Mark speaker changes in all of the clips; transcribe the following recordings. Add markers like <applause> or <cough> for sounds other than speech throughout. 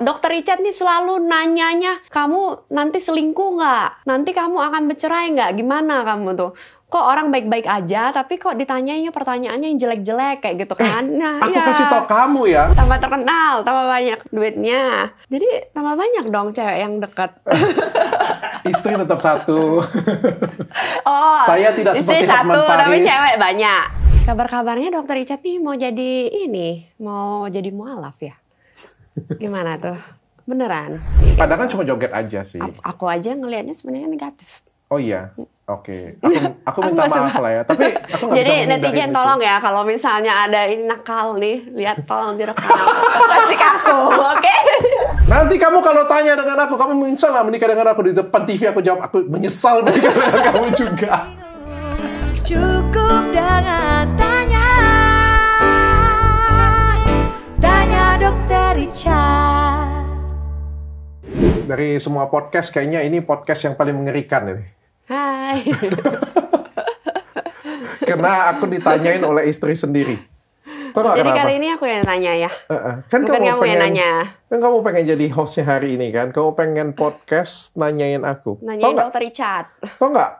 Speaker 1: Dokter Richard nih selalu nanyanya, kamu nanti selingkuh nggak? Nanti kamu akan bercerai nggak? Gimana kamu tuh? kok orang baik-baik aja tapi kok ditanyainya pertanyaannya yang jelek-jelek kayak gitu eh, kan eh, nah aku ya. kasih tau
Speaker 2: kamu ya
Speaker 1: tambah terkenal tambah banyak duitnya jadi tambah banyak dong cewek yang deket.
Speaker 2: <laughs> istri tetap satu
Speaker 1: <laughs> oh saya tidak istri seperti satu Paris. tapi cewek banyak kabar-kabarnya dokter Richard nih mau jadi ini mau jadi mualaf ya Gimana tuh? Beneran?
Speaker 2: Padahal kan cuma joget aja sih.
Speaker 1: Aku aja ngelihatnya sebenarnya negatif.
Speaker 2: Oh iya. Oke, okay. <laughs> aku, aku minta aku maaf lah ya. Tapi aku gak Jadi netizen tolong
Speaker 1: ya kalau misalnya ada ini nakal nih, lihat tolong direkam kasih aku, oke? Okay?
Speaker 2: Nanti kamu kalau tanya dengan aku, kamu menyesal lah menikah dengan aku di depan TV aku jawab aku menyesal
Speaker 3: menikah dengan kamu juga. Cukup dengan
Speaker 2: Dari semua podcast kayaknya ini podcast yang paling mengerikan ini. Hai. <laughs> Karena aku ditanyain oleh istri sendiri.
Speaker 1: Tau jadi kenapa? kali ini aku yang nanya ya.
Speaker 2: Uh -uh. Kan Bukan kamu, kamu pengen, yang nanya. Kan kamu pengen jadi hostnya hari ini kan. Kamu pengen podcast nanyain aku. Nanyain Tau dokter Richard. Tau nggak?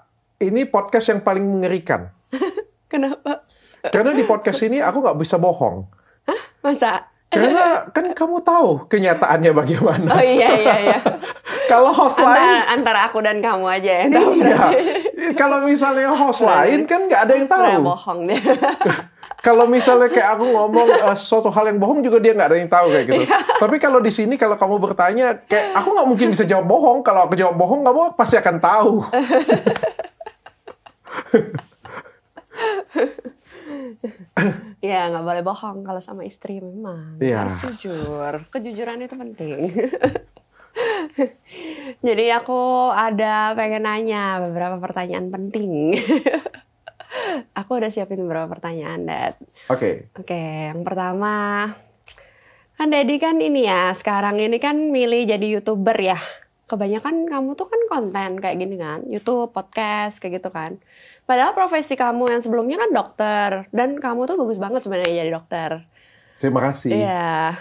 Speaker 2: Ini podcast yang paling mengerikan. <laughs> Kenapa? Karena di podcast ini aku nggak bisa bohong.
Speaker 1: Hah? Masa?
Speaker 2: Karena kan kamu tahu kenyataannya bagaimana. Oh iya iya iya.
Speaker 1: <laughs> kalau host antara, lain antara aku dan kamu aja ya. Iya. Iya.
Speaker 2: <laughs> kalau misalnya host lain kan nggak ada yang tahu. Nah, bohong deh. <laughs> kalau misalnya kayak aku ngomong uh, suatu hal yang bohong juga dia nggak ada yang tahu kayak gitu. Iya. Tapi kalau di sini kalau kamu bertanya kayak aku nggak mungkin bisa jawab bohong. Kalau aku jawab bohong kamu pasti akan tahu.
Speaker 1: Iya, nggak boleh bohong kalau sama istri memang. Iya. Harus jujur. Kejujuran itu penting. <laughs> Jadi aku ada pengen nanya beberapa pertanyaan penting. <laughs> aku udah siapin beberapa pertanyaan, Dad. Oke. Okay. Oke, okay, yang pertama kan Dedi kan ini ya, sekarang ini kan milih jadi YouTuber ya. Kebanyakan kamu tuh kan konten kayak gini kan, YouTube, podcast kayak gitu kan. Padahal profesi kamu yang sebelumnya kan dokter dan kamu tuh bagus banget sebenarnya jadi dokter.
Speaker 2: Terima kasih. Iya.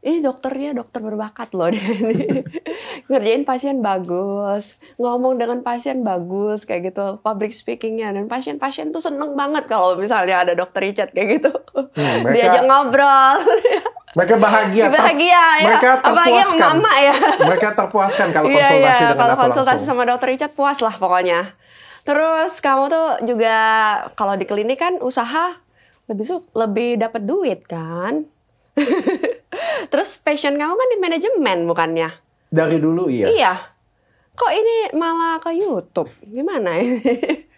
Speaker 1: Ih dokternya dokter berbakat loh dia <laughs> Ngerjain pasien bagus, ngomong dengan pasien bagus kayak gitu, public speakingnya dan pasien-pasien tuh seneng banget kalau misalnya ada dokter Richard kayak gitu.
Speaker 2: Hmm, <laughs> mereka, Diajak
Speaker 1: ngobrol. <laughs>
Speaker 2: Mereka bahagia. Bahagia ter, ya. Mereka terpuaskan. Mama, ya. Mereka terpuaskan kalau iya, konsultasi ya, ya, dengan kalau konsultasi sama
Speaker 1: dokter Richard puas lah pokoknya. Terus kamu tuh juga kalau di klinik kan usaha lebih su lebih dapat duit kan? <laughs> Terus passion kamu kan di manajemen bukannya?
Speaker 2: Dari dulu iya. Yes. Iya.
Speaker 1: Kok ini malah ke YouTube? Gimana ini? <laughs>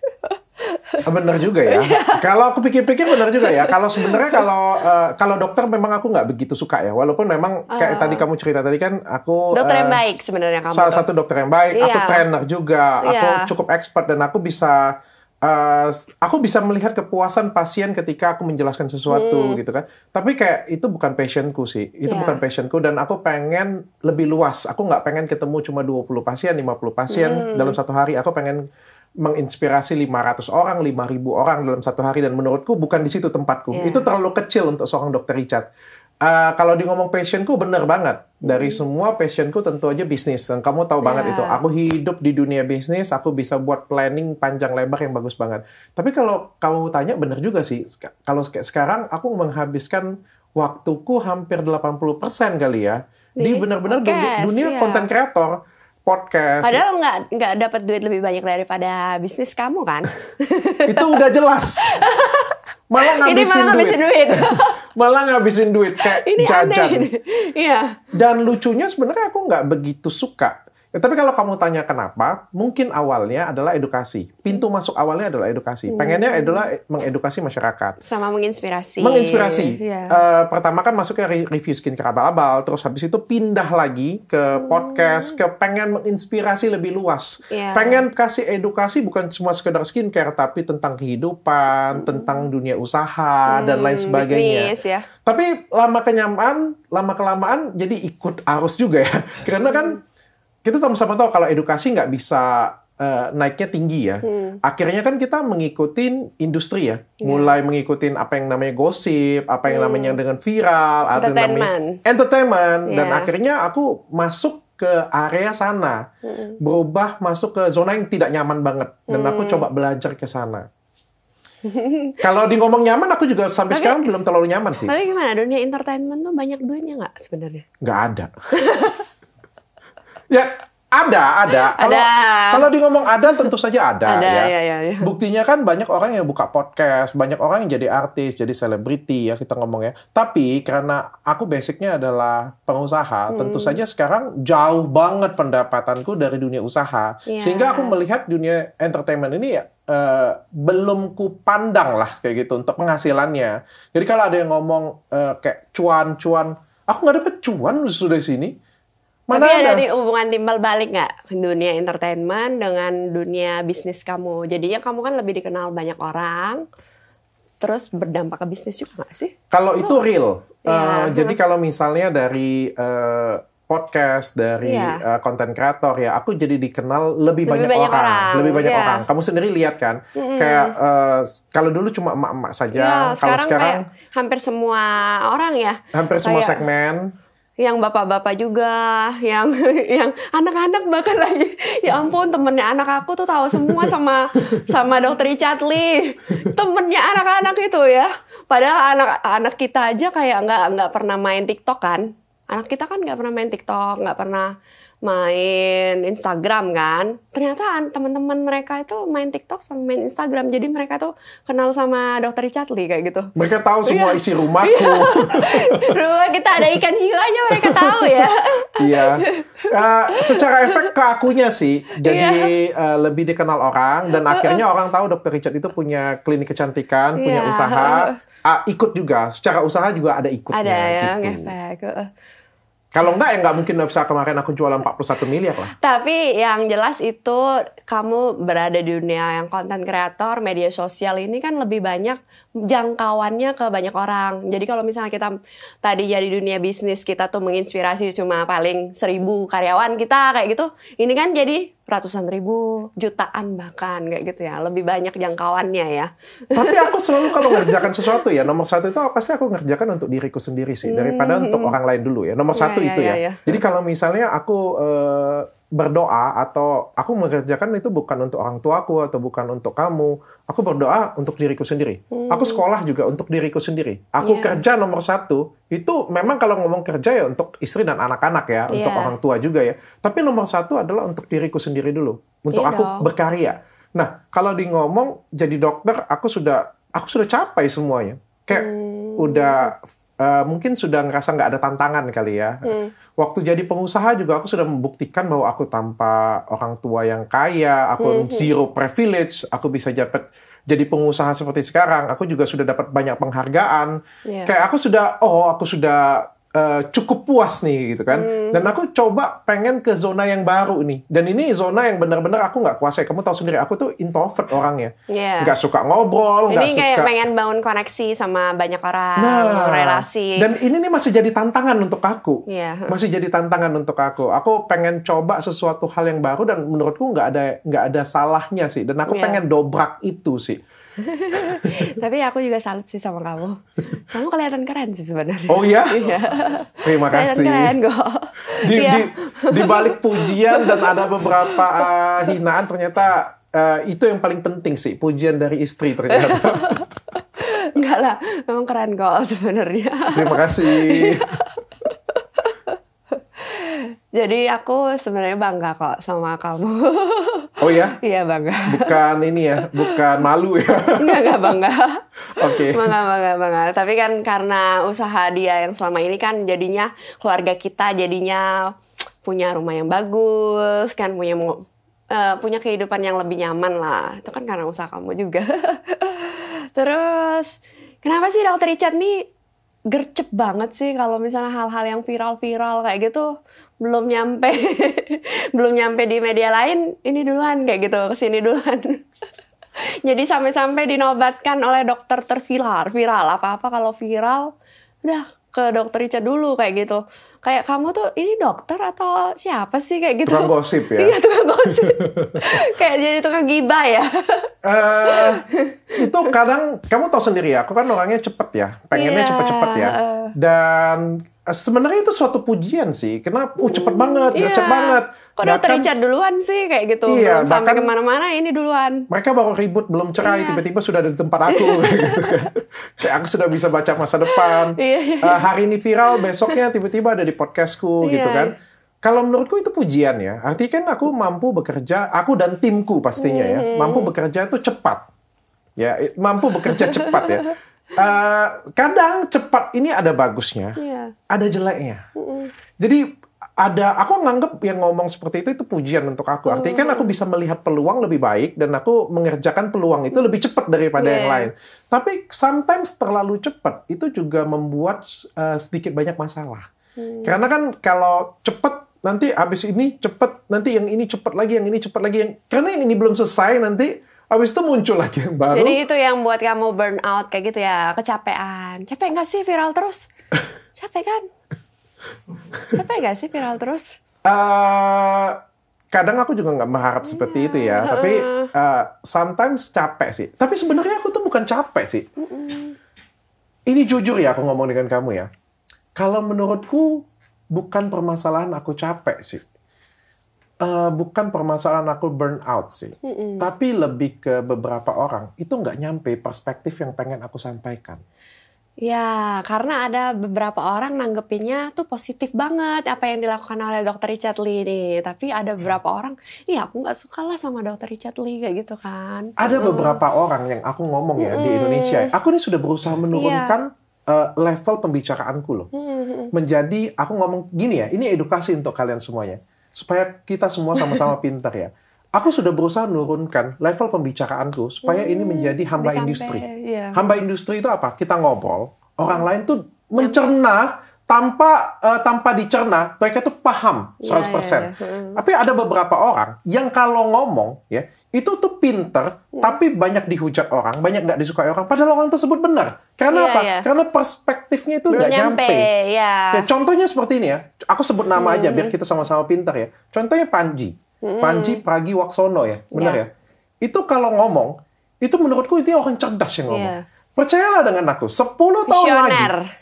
Speaker 2: Ah, bener juga ya. Iya. kalau aku pikir-pikir bener juga ya. Kalau sebenarnya kalau uh, kalau dokter memang aku nggak begitu suka ya. Walaupun memang kayak uh, tadi kamu cerita tadi kan aku dokter uh, yang eh,
Speaker 1: baik sebenarnya kamu. Salah satu
Speaker 2: dokter yang baik. Yeah. Aku iya. trainer juga. Yeah. Aku iya. cukup expert dan aku bisa uh, aku bisa melihat kepuasan pasien ketika aku menjelaskan sesuatu hmm. gitu kan. Tapi kayak itu bukan passionku sih. Itu yeah. bukan passionku dan aku pengen lebih luas. Aku nggak pengen ketemu cuma 20 pasien, 50 pasien hmm. dalam satu hari. Aku pengen menginspirasi 500 orang, 5000 orang dalam satu hari dan menurutku bukan di situ tempatku. Yeah. Itu terlalu kecil untuk seorang dokter Richard. Uh, kalau di ngomong passionku bener banget. Dari mm. semua passionku tentu aja bisnis. Dan kamu tahu yeah. banget iya. itu. Aku hidup di dunia bisnis, aku bisa buat planning panjang lebar yang bagus banget. Tapi kalau kamu tanya bener juga sih. Kalau kayak sekarang aku menghabiskan waktuku hampir 80% kali ya di benar-benar dunia konten yeah. kreator podcast. Padahal
Speaker 1: nggak nggak dapat duit lebih banyak daripada bisnis kamu kan?
Speaker 2: <laughs> itu udah jelas. Malah ngabisin ini malah duit. duit. <laughs> malah ngabisin duit kayak ini jajan. Iya. Dan lucunya sebenarnya aku nggak begitu suka Eh, tapi kalau kamu tanya kenapa, mungkin awalnya adalah edukasi. Pintu masuk awalnya adalah edukasi. Hmm. Pengennya adalah mengedukasi masyarakat.
Speaker 1: Sama menginspirasi. Menginspirasi. Yeah. Iya.
Speaker 2: Uh, pertama kan masuknya review skincare abal-abal, terus habis itu pindah lagi ke hmm. podcast, ke pengen menginspirasi lebih luas. Yeah. Pengen kasih edukasi bukan cuma sekedar skincare, tapi tentang kehidupan, hmm. tentang dunia usaha, hmm, dan lain hmm, sebagainya. Bisnis, ya. Tapi lama kenyamanan, lama kelamaan jadi ikut arus juga ya. <laughs> Karena kan hmm kita sama-sama tahu kalau edukasi nggak bisa uh, naiknya tinggi ya. Hmm. Akhirnya kan kita mengikuti industri ya, Hmm. mulai mengikuti apa yang namanya gosip, apa yang hmm. namanya dengan viral, ada namanya entertainment, yeah. dan iya. akhirnya aku masuk ke area sana, hmm. berubah masuk ke zona yang tidak nyaman banget, dan hmm. aku coba belajar ke sana. <laughs> Kalau di ngomong nyaman, aku juga sampai tapi, sekarang belum terlalu nyaman sih. Tapi
Speaker 1: gimana dunia entertainment tuh banyak duitnya nggak sebenarnya?
Speaker 2: Nggak ada. <laughs> Ya ada, ada. Kalau kalau di ngomong ada tentu saja ada, ada ya. Ya, ya, ya. Buktinya kan banyak orang yang buka podcast, banyak orang yang jadi artis, jadi selebriti ya kita ngomongnya. Tapi karena aku basicnya adalah pengusaha, hmm. tentu saja sekarang jauh banget pendapatanku dari dunia usaha. Ya. Sehingga aku melihat dunia entertainment ini ya Uh, belum ku pandang lah kayak gitu untuk penghasilannya. Jadi kalau ada yang ngomong uh, kayak cuan-cuan, aku nggak dapat cuan sudah sini Mana Tapi ada, ada
Speaker 1: hubungan timbal balik nggak dunia entertainment dengan dunia bisnis kamu? Jadinya kamu kan lebih dikenal banyak orang, terus berdampak ke bisnis juga nggak sih?
Speaker 2: Kalau itu iya. real. Ya, uh, jadi kalau misalnya dari uh, podcast, dari konten iya. eh, yeah. kreator ya, aku jadi dikenal lebih, lebih banyak, banyak orang, orang, lebih banyak yeah. orang. Kamu sendiri lihat kan, mm-hmm. kayak uh, kalau dulu cuma emak-emak saja, yeah, kalau sekarang, sekarang
Speaker 1: hampir semua orang ya, hampir kayak, semua
Speaker 2: segmen
Speaker 1: yang bapak-bapak juga, yang <laughs> yang anak-anak bahkan lagi. Ya ampun, temennya anak aku tuh tahu semua sama sama dokter Richard Lee. Temennya anak-anak itu ya. Padahal anak-anak kita aja kayak nggak nggak pernah main TikTok kan. Anak kita kan nggak pernah main TikTok, nggak pernah main Instagram kan. Ternyata teman-teman mereka itu main TikTok sama main Instagram. Jadi mereka tuh kenal sama Dokter Richard Lee kayak gitu.
Speaker 2: Mereka tahu <laughs> semua iya. isi rumahku. Iya.
Speaker 1: <laughs> Rumah kita ada ikan hiu aja mereka tahu ya. <laughs>
Speaker 2: Iya. Uh, secara efek ke akunya sih. Jadi uh, lebih dikenal orang dan akhirnya orang tahu Dokter Richard itu punya klinik kecantikan, punya usaha. Uh, ikut juga, secara usaha juga ada ikutnya. Ada ya, gitu. ngefek. Kalau enggak ya enggak mungkin bisa kemarin aku jualan 41 miliar lah.
Speaker 1: Tapi yang jelas itu kamu berada di dunia yang konten kreator, media sosial ini kan lebih banyak jangkauannya ke banyak orang. Jadi kalau misalnya kita tadi jadi dunia bisnis kita tuh menginspirasi cuma paling seribu karyawan kita kayak gitu, ini kan jadi ratusan ribu, jutaan bahkan kayak gitu ya, lebih banyak jangkauannya ya. Tapi aku selalu kalau ngerjakan
Speaker 2: sesuatu ya nomor satu itu pasti aku ngerjakan untuk diriku sendiri sih daripada hmm. hmm untuk hmm. orang lain dulu ya. Nomor iya, satu ya, itu ya. ya. Jadi kalau misalnya aku uh, berdoa atau aku mengerjakan itu bukan untuk orang tuaku atau bukan untuk kamu. Aku berdoa untuk diriku sendiri. Hmm. Aku sekolah juga untuk diriku sendiri. Aku yeah. kerja nomor satu itu memang kalau ngomong kerja ya untuk istri dan anak-anak ya, yeah. untuk orang tua juga ya. Tapi nomor satu adalah untuk diriku sendiri dulu, untuk yeah, aku dong. berkarya. Nah kalau di ngomong jadi dokter aku sudah aku sudah capai semuanya. Kayak
Speaker 3: hmm. udah
Speaker 2: Uh, mungkin sudah ngerasa nggak ada tantangan kali ya. Hmm. Waktu jadi pengusaha juga aku sudah membuktikan bahwa aku tanpa orang tua yang kaya, aku hmm. hmm. zero privilege, aku bisa dapat jadi pengusaha seperti sekarang. Aku juga sudah dapat banyak penghargaan. Yeah. Kayak aku sudah, oh aku sudah Uh, cukup puas nih gitu kan hmm. dan aku coba pengen ke zona yang baru nih dan ini zona yang benar-benar aku nggak kuasai kamu tahu sendiri aku tuh introvert orangnya yeah. Gak suka ngobrol nggak suka pengen
Speaker 1: bangun koneksi sama banyak orang nah, relasi dan
Speaker 2: ini nih masih jadi tantangan untuk aku
Speaker 1: yeah. <laughs> masih
Speaker 2: jadi tantangan untuk aku aku pengen coba sesuatu hal yang baru dan menurutku nggak ada nggak ada salahnya sih dan aku yeah. pengen dobrak itu sih
Speaker 1: <laughs> Tapi aku juga salut sih sama kamu. Kamu kelihatan keren sih sebenarnya. Oh iya? <laughs> iya.
Speaker 2: Terima kasih. keren
Speaker 1: kok. Di, di, iya.
Speaker 2: di balik pujian dan ada beberapa uh, hinaan ternyata uh, itu yang paling penting sih. Pujian dari istri ternyata.
Speaker 1: <laughs> Enggak lah, memang keren kok sebenarnya. Terima
Speaker 2: kasih.
Speaker 1: Jadi aku sebenarnya bangga kok sama kamu. Oh ya? Iya bangga.
Speaker 2: Bukan ini ya, bukan malu ya. Enggak, enggak bangga. Oke. okay. Bangga,
Speaker 1: bangga, bangga. Tapi kan karena usaha dia yang selama ini kan jadinya keluarga kita jadinya punya rumah yang bagus, kan punya uh, punya kehidupan yang lebih nyaman lah. Itu kan karena usaha kamu juga. <laughs> Terus, kenapa sih Dokter Richard nih gercep banget sih kalau misalnya hal-hal yang viral-viral kayak gitu belum nyampe <laughs> belum nyampe di media lain ini duluan kayak gitu kesini duluan <laughs> jadi sampai-sampai dinobatkan oleh dokter terviral viral apa apa kalau viral udah ke dokter Ica dulu kayak gitu kayak kamu tuh ini dokter atau siapa sih kayak gitu tukang gosip ya <laughs> iya tukang gosip kayak jadi tukang gibah ya
Speaker 2: uh, itu kadang kamu tahu sendiri ya aku kan orangnya cepet ya pengennya iya, cepet-cepet yeah. Cepet -cepet ya dan Eh, sebenarnya itu suatu pujian sih. Kenapa? Uh, cepet banget, yeah. Iya. cepet banget. Kok dokter Richard
Speaker 1: duluan sih kayak gitu? Iya, belum sampai kemana-mana
Speaker 2: ini duluan. Mereka baru ribut, belum cerai, iya. tiba-tiba yeah. sudah ada di tempat aku. gitu <laughs> kan. Kayak aku sudah bisa baca masa depan. Iya, yeah. Iya. Uh, hari ini viral, besoknya tiba-tiba ada di podcastku yeah. gitu kan. Kalau menurutku itu pujian ya. Artinya kan aku mampu bekerja, aku dan timku pastinya mm -hmm. ya, mm-hmm. mampu bekerja itu cepat. Ya, mampu bekerja <laughs> cepat ya uh, kadang cepat ini ada bagusnya, yeah. ada jeleknya. Mm -mm. Jadi ada aku nganggap yang ngomong seperti itu itu pujian untuk aku. Artinya kan aku mm. bisa melihat peluang lebih baik dan aku mengerjakan peluang itu lebih cepat daripada yeah. yang iya. lain. Tapi sometimes terlalu cepat itu juga membuat uh, sedikit banyak masalah. Hmm. Karena kan kalau cepat nanti habis ini cepat nanti yang ini cepat lagi yang ini cepat lagi yang karena yang ini belum selesai nanti habis itu muncul lagi yang baru. Jadi
Speaker 1: itu yang buat kamu burn out kayak gitu ya, kecapean. Capek nggak sih viral terus? <laughs> Capek kan? Capek nggak sih viral terus?
Speaker 2: Uh, kadang aku juga nggak mengharap seperti itu ya, hmm, tapi uh, sometimes capek sih. Tapi sebenarnya aku tuh bukan capek sih. Ini jujur ya aku ngomong dengan kamu ya. Kalau menurutku bukan permasalahan aku capek sih uh, bukan permasalahan aku burnout sih, mm, mm tapi lebih ke beberapa orang itu nggak nyampe perspektif yang pengen aku sampaikan.
Speaker 1: Ya, karena ada beberapa orang nanggepinnya tuh positif banget apa yang dilakukan oleh Dokter Richard Lee ini. Tapi ada hmm. beberapa orang, iya aku nggak suka lah sama Dokter Richard Lee kayak gitu kan. Ada hmm. beberapa
Speaker 2: orang yang aku ngomong ya -hmm. di Indonesia. Ya, aku ini sudah berusaha menurunkan yeah. Iya. uh, level pembicaraanku loh.
Speaker 3: -hmm.
Speaker 2: Menjadi aku ngomong gini ya, ini edukasi untuk kalian semuanya supaya kita semua sama-sama <laughs> pintar ya. Aku sudah berusaha menurunkan level pembicaraanku supaya hmm, ini menjadi hamba industri. Iya. Hamba industri itu apa? Kita ngobrol, orang hmm. lain tuh mencerna tanpa uh, tanpa dicerna mereka tuh paham 100%. Yeah, yeah, yeah. Tapi ada beberapa orang yang kalau ngomong ya itu tuh pinter, yeah. tapi banyak dihujat orang, banyak nggak disukai orang. Padahal orang tersebut benar. Karena yeah, apa? Yeah. Karena perspektifnya itu nggak nyampe. nyampe. Yeah. Ya, contohnya seperti ini ya. Aku sebut nama hmm. aja biar hmm. kita sama-sama pinter ya. Contohnya Panji. Hmm. Panji Pragiwaksono ya, benar yeah. ya. Itu kalau ngomong, itu menurutku itu orang cerdas yang ngomong. Yeah. Percayalah dengan aku, 10 Visioner. tahun lagi.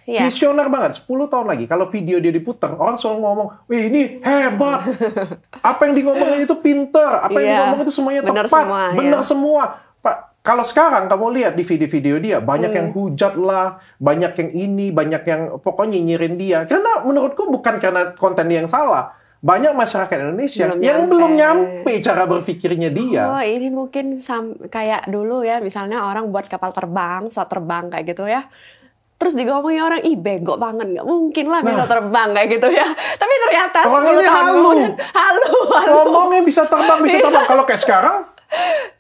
Speaker 2: Yeah. Visioner banget, 10 tahun lagi. Kalau video dia diputar, orang selalu ngomong, Wih, ini hebat. <laughs> Apa yang diomongin itu pinter. Apa yeah. yang iya, diomongin itu semuanya bener tepat. Semua, iya. bener yeah. semua. Pak, kalau sekarang kamu lihat di video-video dia, banyak hmm. yang hujat lah, banyak yang ini, banyak yang pokoknya nyinyirin dia. Karena menurutku bukan karena konten yang salah banyak masyarakat Indonesia belum yang nyampe. belum nyampe cara berpikirnya dia. Oh,
Speaker 1: ini mungkin sam kayak dulu ya, misalnya orang buat kapal terbang, pesawat terbang kayak gitu ya. Terus digomongin orang, ih bego banget, nggak mungkin lah bisa nah. terbang kayak gitu ya. <laughs> Tapi ternyata orang ini halu.
Speaker 2: <laughs> halu, halu. Ngomongnya bisa terbang, bisa <laughs> iya. terbang. Kalau kayak sekarang,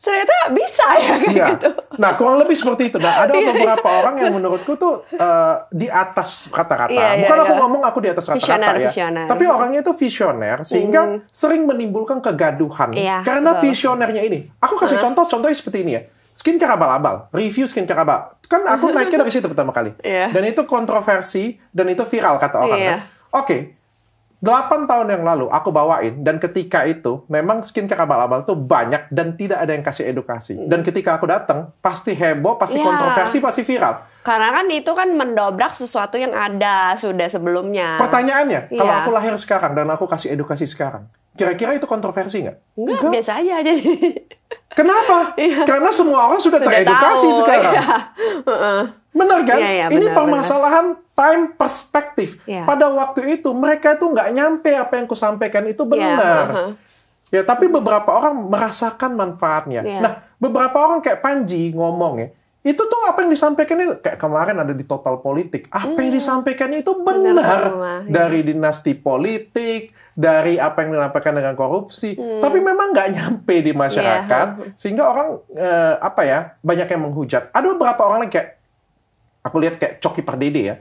Speaker 2: ternyata bisa ya kayak iya. gitu. Nah kurang lebih seperti itu. Nah ada iya, iya. beberapa orang yang menurutku tuh uh, di atas kata-kata. Iya, iya Bukan iya, aku ngomong aku di atas kata-kata ya. Visioner. Tapi orangnya itu visioner sehingga mm. sering menimbulkan kegaduhan. Karena betul. visionernya ini. Aku kasih uh contoh, contohnya seperti ini ya. Skincare abal-abal, review skincare abal. Kan aku <laughs> naiknya dari situ pertama kali. Dan itu kontroversi dan itu viral kata orang. Kan? Oke, okay, 8 tahun yang lalu aku bawain dan ketika itu memang skincare abal-abal tuh banyak dan tidak ada yang kasih edukasi. Dan hmm. ketika aku datang pasti heboh, pasti ya. kontroversi, pasti viral.
Speaker 1: Karena kan itu kan mendobrak sesuatu yang ada sudah sebelumnya. Pertanyaannya,
Speaker 2: ya kalau aku lahir sekarang dan aku kasih edukasi sekarang, kira-kira itu kontroversi nggak?
Speaker 1: Enggak, Enggak, biasa aja jadi. <laughs>
Speaker 2: Kenapa? Ya. Karena semua orang sudah, sudah teredukasi tahu, sekarang. Ya. Uh -uh. Benar kan? Ya, ya, benar, ini permasalahan time perspektif Yeah. Pada waktu itu mereka itu nggak nyampe apa yang kusampaikan itu ya, benar. Yeah. Uh-huh. Ya, tapi beberapa orang merasakan manfaatnya. Yeah. Nah, beberapa orang kayak Panji ngomong ya, itu tuh apa yang disampaikan itu kayak kemarin ada di total politik. Apa hmm. yang disampaikan itu benar, benar ya. dari ya. dinasti politik, dari apa yang disampaikan dengan korupsi, hmm. tapi memang nggak nyampe di masyarakat yeah. Uh-huh. sehingga orang eh, apa ya banyak yang menghujat. Ada beberapa orang yang kayak aku lihat kayak Coki Pardede ya,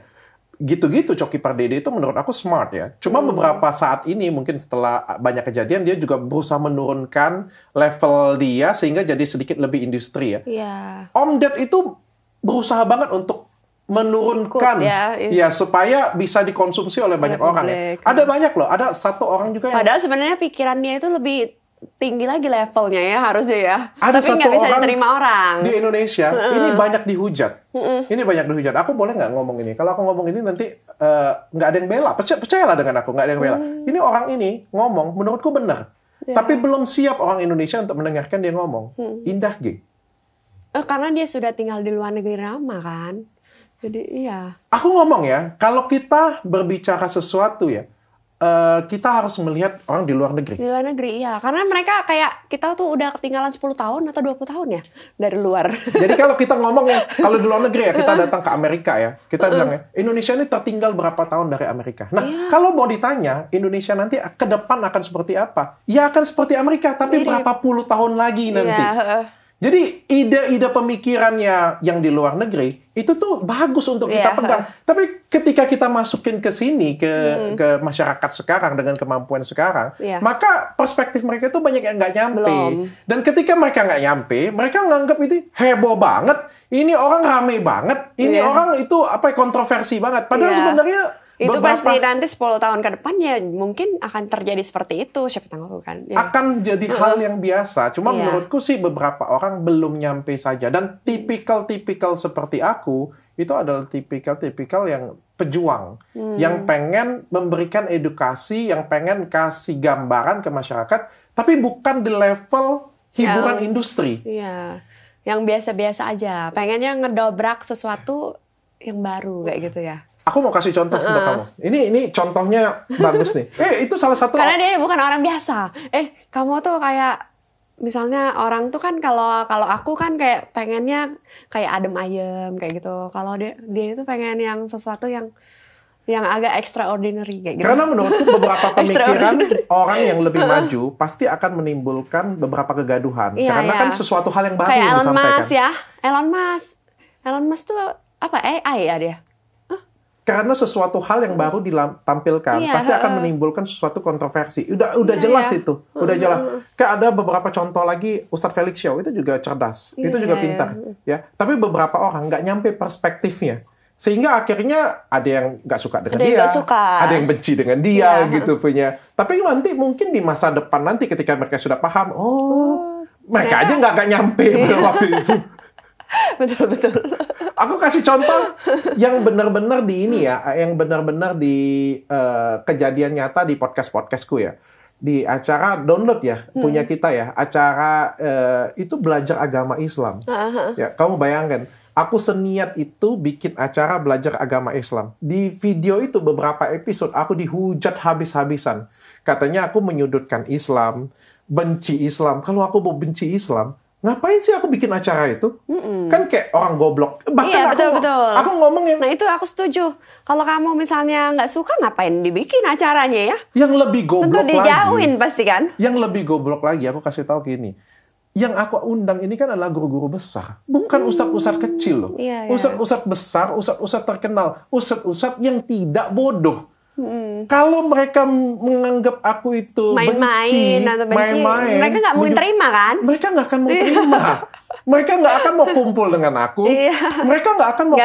Speaker 2: gitu-gitu Coki Pardede itu menurut aku smart ya. Cuma hmm. beberapa saat ini mungkin setelah banyak kejadian dia juga berusaha menurunkan level dia sehingga jadi sedikit lebih industri ya.
Speaker 3: Yeah.
Speaker 2: Om Ded itu berusaha banget untuk menurunkan Ikut, ya, iya. ya supaya bisa dikonsumsi oleh banyak orang ya. Ada banyak loh, ada satu orang juga yang Padahal
Speaker 1: sebenarnya pikirannya itu lebih tinggi lagi levelnya ya harusnya ya. Ada Tapi nggak bisa diterima orang.
Speaker 2: Di Indonesia uh. ini banyak dihujat. -uh. Ini banyak dihujat. Aku boleh nggak ngomong ini? Kalau aku ngomong ini nanti eh, nggak uh, ada yang bela. Percaya, percayalah dengan aku nggak ada yang bela. Hmm. Ini orang ini ngomong menurutku benar. Yeah. Tapi belum siap orang Indonesia untuk mendengarkan dia ngomong. Hmm. Indah G.
Speaker 1: Eh, karena dia sudah tinggal di luar negeri lama kan. Jadi iya.
Speaker 2: Aku ngomong ya, kalau kita berbicara sesuatu ya, Eh, kita harus melihat orang di luar negeri. Di
Speaker 1: luar negeri, iya. Karena mereka kayak kita tuh udah ketinggalan 10 tahun atau 20 tahun ya dari luar.
Speaker 2: Jadi kalau kita ngomong ya, <laughs> kalau di luar negeri ya, kita datang ke Amerika ya, kita bilang ya, Indonesia ini tertinggal berapa tahun dari Amerika. Nah, iya. kalau mau ditanya, Indonesia nanti ke depan akan seperti apa? Ya akan seperti Amerika, tapi Mirip. berapa puluh tahun lagi iya, nanti. Iya. Jadi ide-ide pemikirannya yang di luar negeri itu tuh bagus untuk yeah. kita iya. pegang. Tapi ketika kita masukin ke sini ke hmm. ke masyarakat sekarang dengan kemampuan sekarang, yeah. maka perspektif mereka tuh banyak yang nggak nyampe. Belum. Dan ketika mereka nggak nyampe, mereka nganggap itu heboh banget. Ini orang rame banget. Ini yeah. orang itu apa kontroversi banget. Padahal yeah. sebenarnya itu beberapa, pasti
Speaker 1: nanti 10 tahun ke depan ya mungkin akan terjadi seperti itu, siapa tahu kan. Ya.
Speaker 2: Akan jadi uh, hal yang biasa. Cuma yeah. menurutku sih beberapa orang belum nyampe saja dan tipikal-tipikal seperti aku itu adalah tipikal-tipikal yang pejuang hmm. yang pengen memberikan edukasi, yang pengen kasih gambaran ke masyarakat, tapi bukan di level hiburan yeah. industri.
Speaker 1: Iya. Yang biasa-biasa aja. Pengennya ngedobrak sesuatu yang baru kayak gitu ya.
Speaker 2: Aku mau kasih contoh uh. untuk kamu. Ini ini contohnya bagus nih.
Speaker 1: <laughs> Eh itu salah satu. Karena dia bukan orang biasa. Eh kamu tuh kayak misalnya orang tuh kan kalau kalau aku kan kayak pengennya kayak adem ayem kayak gitu. Kalau dia dia itu pengen yang sesuatu yang yang agak extraordinary kayak gitu. Karena menurutku
Speaker 2: beberapa <laughs> pemikiran orang yang lebih <laughs> maju pasti akan menimbulkan beberapa kegaduhan. Iya, Karena kan iya. kan sesuatu hal yang baru kayak yang Elon disampaikan. Elon Musk ya.
Speaker 1: Elon Musk. Elon Musk tuh apa AI ya dia?
Speaker 2: karena sesuatu hal yang baru ditampilkan iya, pasti akan menimbulkan sesuatu kontroversi. Udah udah iya, jelas iya. itu, udah jelas. Kayak ada beberapa contoh lagi Ustadz Felix Shaw itu juga cerdas, iya, itu juga iya, pintar, iya. ya. Tapi beberapa orang nggak nyampe perspektifnya, sehingga akhirnya ada yang nggak suka dengan ada dia, yang suka. ada yang benci dengan dia iya. gitu punya. Tapi nanti mungkin di masa depan nanti ketika mereka sudah paham, oh, oh mereka aja nggak nggak nyampe pada iya. <laughs> waktu itu <laughs> betul betul. Aku kasih contoh yang benar-benar di ini ya, yang benar-benar di uh, kejadian nyata di podcast podcastku ya di acara download ya hmm. punya kita ya acara uh, itu belajar agama Islam
Speaker 3: uh ya
Speaker 2: kamu bayangkan aku seniat itu bikin acara belajar agama Islam di video itu beberapa episode aku dihujat habis-habisan katanya aku menyudutkan Islam benci Islam kalau aku mau benci Islam ngapain sih aku bikin acara itu? Mm-mm. Kan kayak orang goblok. Bahkan iya, betul, aku, betul. aku ngomong yang... Nah
Speaker 1: itu aku setuju. Kalau kamu misalnya nggak suka ngapain dibikin acaranya ya?
Speaker 2: Yang lebih goblok Tentu dijauhin lagi, pasti kan? Yang lebih goblok lagi aku kasih tahu gini. Yang aku undang ini kan adalah guru-guru besar, bukan hmm. ustadz-ustadz kecil loh. Iya, iya. Ustadz-ustadz besar, ustadz-ustadz terkenal, ustadz-ustadz yang tidak bodoh Mm. Kalau mereka menganggap aku itu main-main atau benci, main-main, mereka nggak mau terima kan? Mereka nggak akan mau iya. terima. mereka nggak akan mau kumpul dengan aku. Iya. Mereka nggak akan mau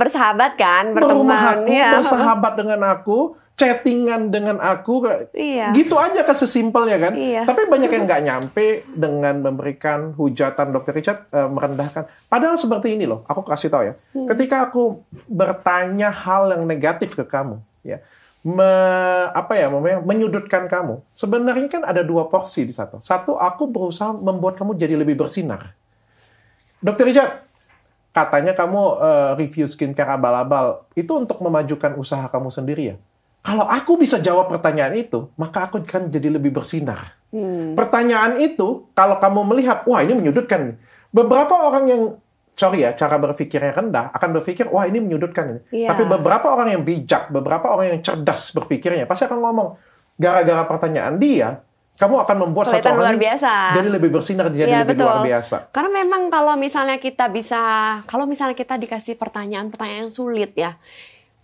Speaker 2: bersahabat kan, berteman. Iya. bersahabat dengan aku, chattingan dengan aku. Iya. Gitu aja kan sesimpelnya kan. Iya. Tapi banyak yang nggak nyampe dengan memberikan hujatan Dokter Richard e, merendahkan. Padahal seperti ini loh, aku kasih tahu ya. Hmm. Ketika aku bertanya hal yang negatif ke kamu, ya me, apa ya namanya menyudutkan kamu. Sebenarnya kan ada dua porsi di satu. Satu aku berusaha membuat kamu jadi lebih bersinar. Dokter Ijat, katanya kamu uh, review skincare abal-abal itu untuk memajukan usaha kamu sendiri ya. Kalau aku bisa jawab pertanyaan itu, maka aku kan jadi lebih bersinar. Hmm. Pertanyaan itu, kalau kamu melihat, wah ini menyudutkan. Beberapa orang yang sorry ya, cara berpikirnya rendah akan berpikir, wah ini menyudutkan ini. Yeah. Tapi beberapa orang yang bijak, beberapa orang yang cerdas berpikirnya pasti akan ngomong, gara-gara pertanyaan dia, kamu akan membuat Kelihatan satu orang biasa. jadi lebih bersinar, jadi ya, lebih betul. luar biasa.
Speaker 1: Karena memang kalau misalnya kita bisa, kalau misalnya kita dikasih pertanyaan-pertanyaan yang sulit ya,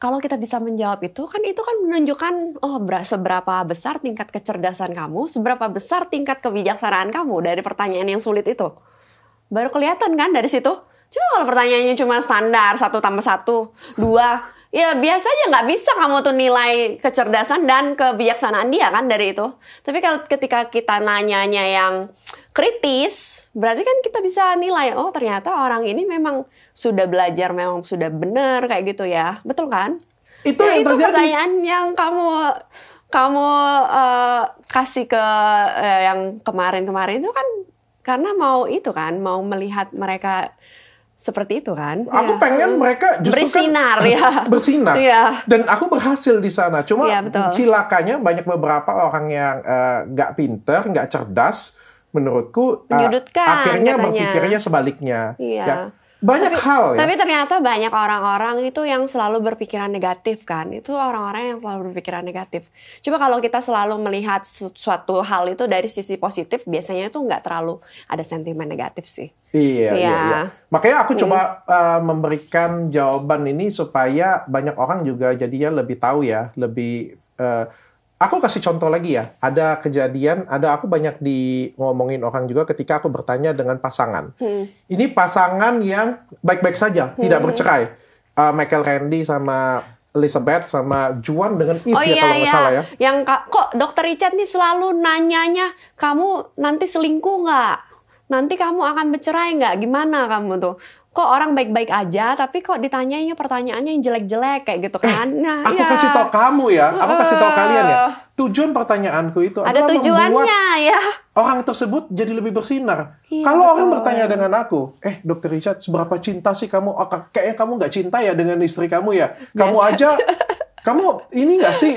Speaker 1: kalau kita bisa menjawab itu kan itu kan menunjukkan oh seberapa besar tingkat kecerdasan kamu, seberapa besar tingkat kebijaksanaan kamu dari pertanyaan yang sulit itu. Baru kelihatan kan dari situ. Cuma kalau pertanyaannya cuma standar satu tambah satu, dua, ya biasa aja nggak bisa kamu tuh nilai kecerdasan dan kebijaksanaan dia kan dari itu. Tapi kalau ketika kita nanyanya yang kritis, berarti kan kita bisa nilai, oh ternyata orang ini memang sudah belajar, memang sudah benar kayak gitu ya, betul kan? Itu ya, yang itu terjadi. pertanyaan yang kamu kamu uh, kasih ke uh, yang kemarin-kemarin itu kan karena mau itu kan, mau melihat mereka seperti itu kan. Aku ya. pengen mereka justru bersinar kan, ya. bersinar. Ya. <laughs> Iya.
Speaker 2: Dan aku berhasil di sana. Cuma ya, cilakanya banyak beberapa orang yang eh, nggak uh, pinter, nggak cerdas menurutku uh, akhirnya katanya. berpikirnya sebaliknya. Iya. Ya banyak tapi, hal ya. Tapi
Speaker 1: ternyata banyak orang-orang itu yang selalu berpikiran negatif kan. Itu orang-orang yang selalu berpikiran negatif. Coba kalau kita selalu melihat suatu hal itu dari sisi positif, biasanya itu nggak terlalu ada sentimen negatif
Speaker 2: sih. Iya, ya. iya, iya. Makanya aku coba hmm. uh, memberikan jawaban ini supaya banyak orang juga jadinya lebih tahu ya, lebih uh, Aku kasih contoh lagi ya, ada kejadian, ada aku banyak di ngomongin orang juga ketika aku bertanya dengan pasangan. Hmm. Ini pasangan yang baik-baik saja, hmm. tidak bercerai. Uh, Michael Randy sama Elizabeth sama Juan dengan Eve oh, ya iya, kalau nggak iya. salah ya.
Speaker 1: Yang kok Dokter Richard nih selalu nanyanya, kamu nanti selingkuh nggak? Nanti kamu akan bercerai nggak? Gimana kamu tuh? kok orang baik-baik aja tapi kok ditanyainya pertanyaannya yang jelek-jelek kayak gitu eh, kan. Eh, aku ya. kasih tau
Speaker 2: kamu ya, aku kasih tau kalian ya. Tujuan pertanyaanku itu ada tujuannya ya. Orang tersebut jadi lebih bersinar. Iya, Kalau orang bertanya dengan aku, eh Dokter Richard, seberapa cinta sih kamu? Oh, kayaknya kamu nggak cinta ya dengan istri kamu ya. Kamu Biasa aja, <laughs> kamu ini nggak sih?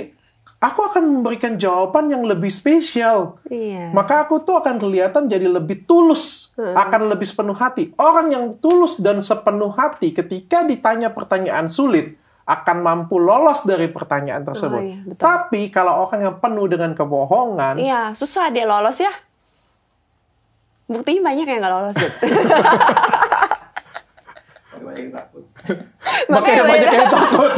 Speaker 2: aku akan memberikan jawaban yang lebih spesial. Iya. Maka aku tuh akan kelihatan jadi lebih tulus Hmm. akan lebih sepenuh hati. Orang yang tulus dan sepenuh hati ketika ditanya pertanyaan sulit akan mampu lolos dari pertanyaan oh, tersebut. Oh, iya, Tapi kalau orang yang penuh dengan kebohongan,
Speaker 1: iya susah dia lolos ya. Buktinya banyak yang nggak lolos.
Speaker 2: <laughs> Makanya takut. makanya banyak yang takut.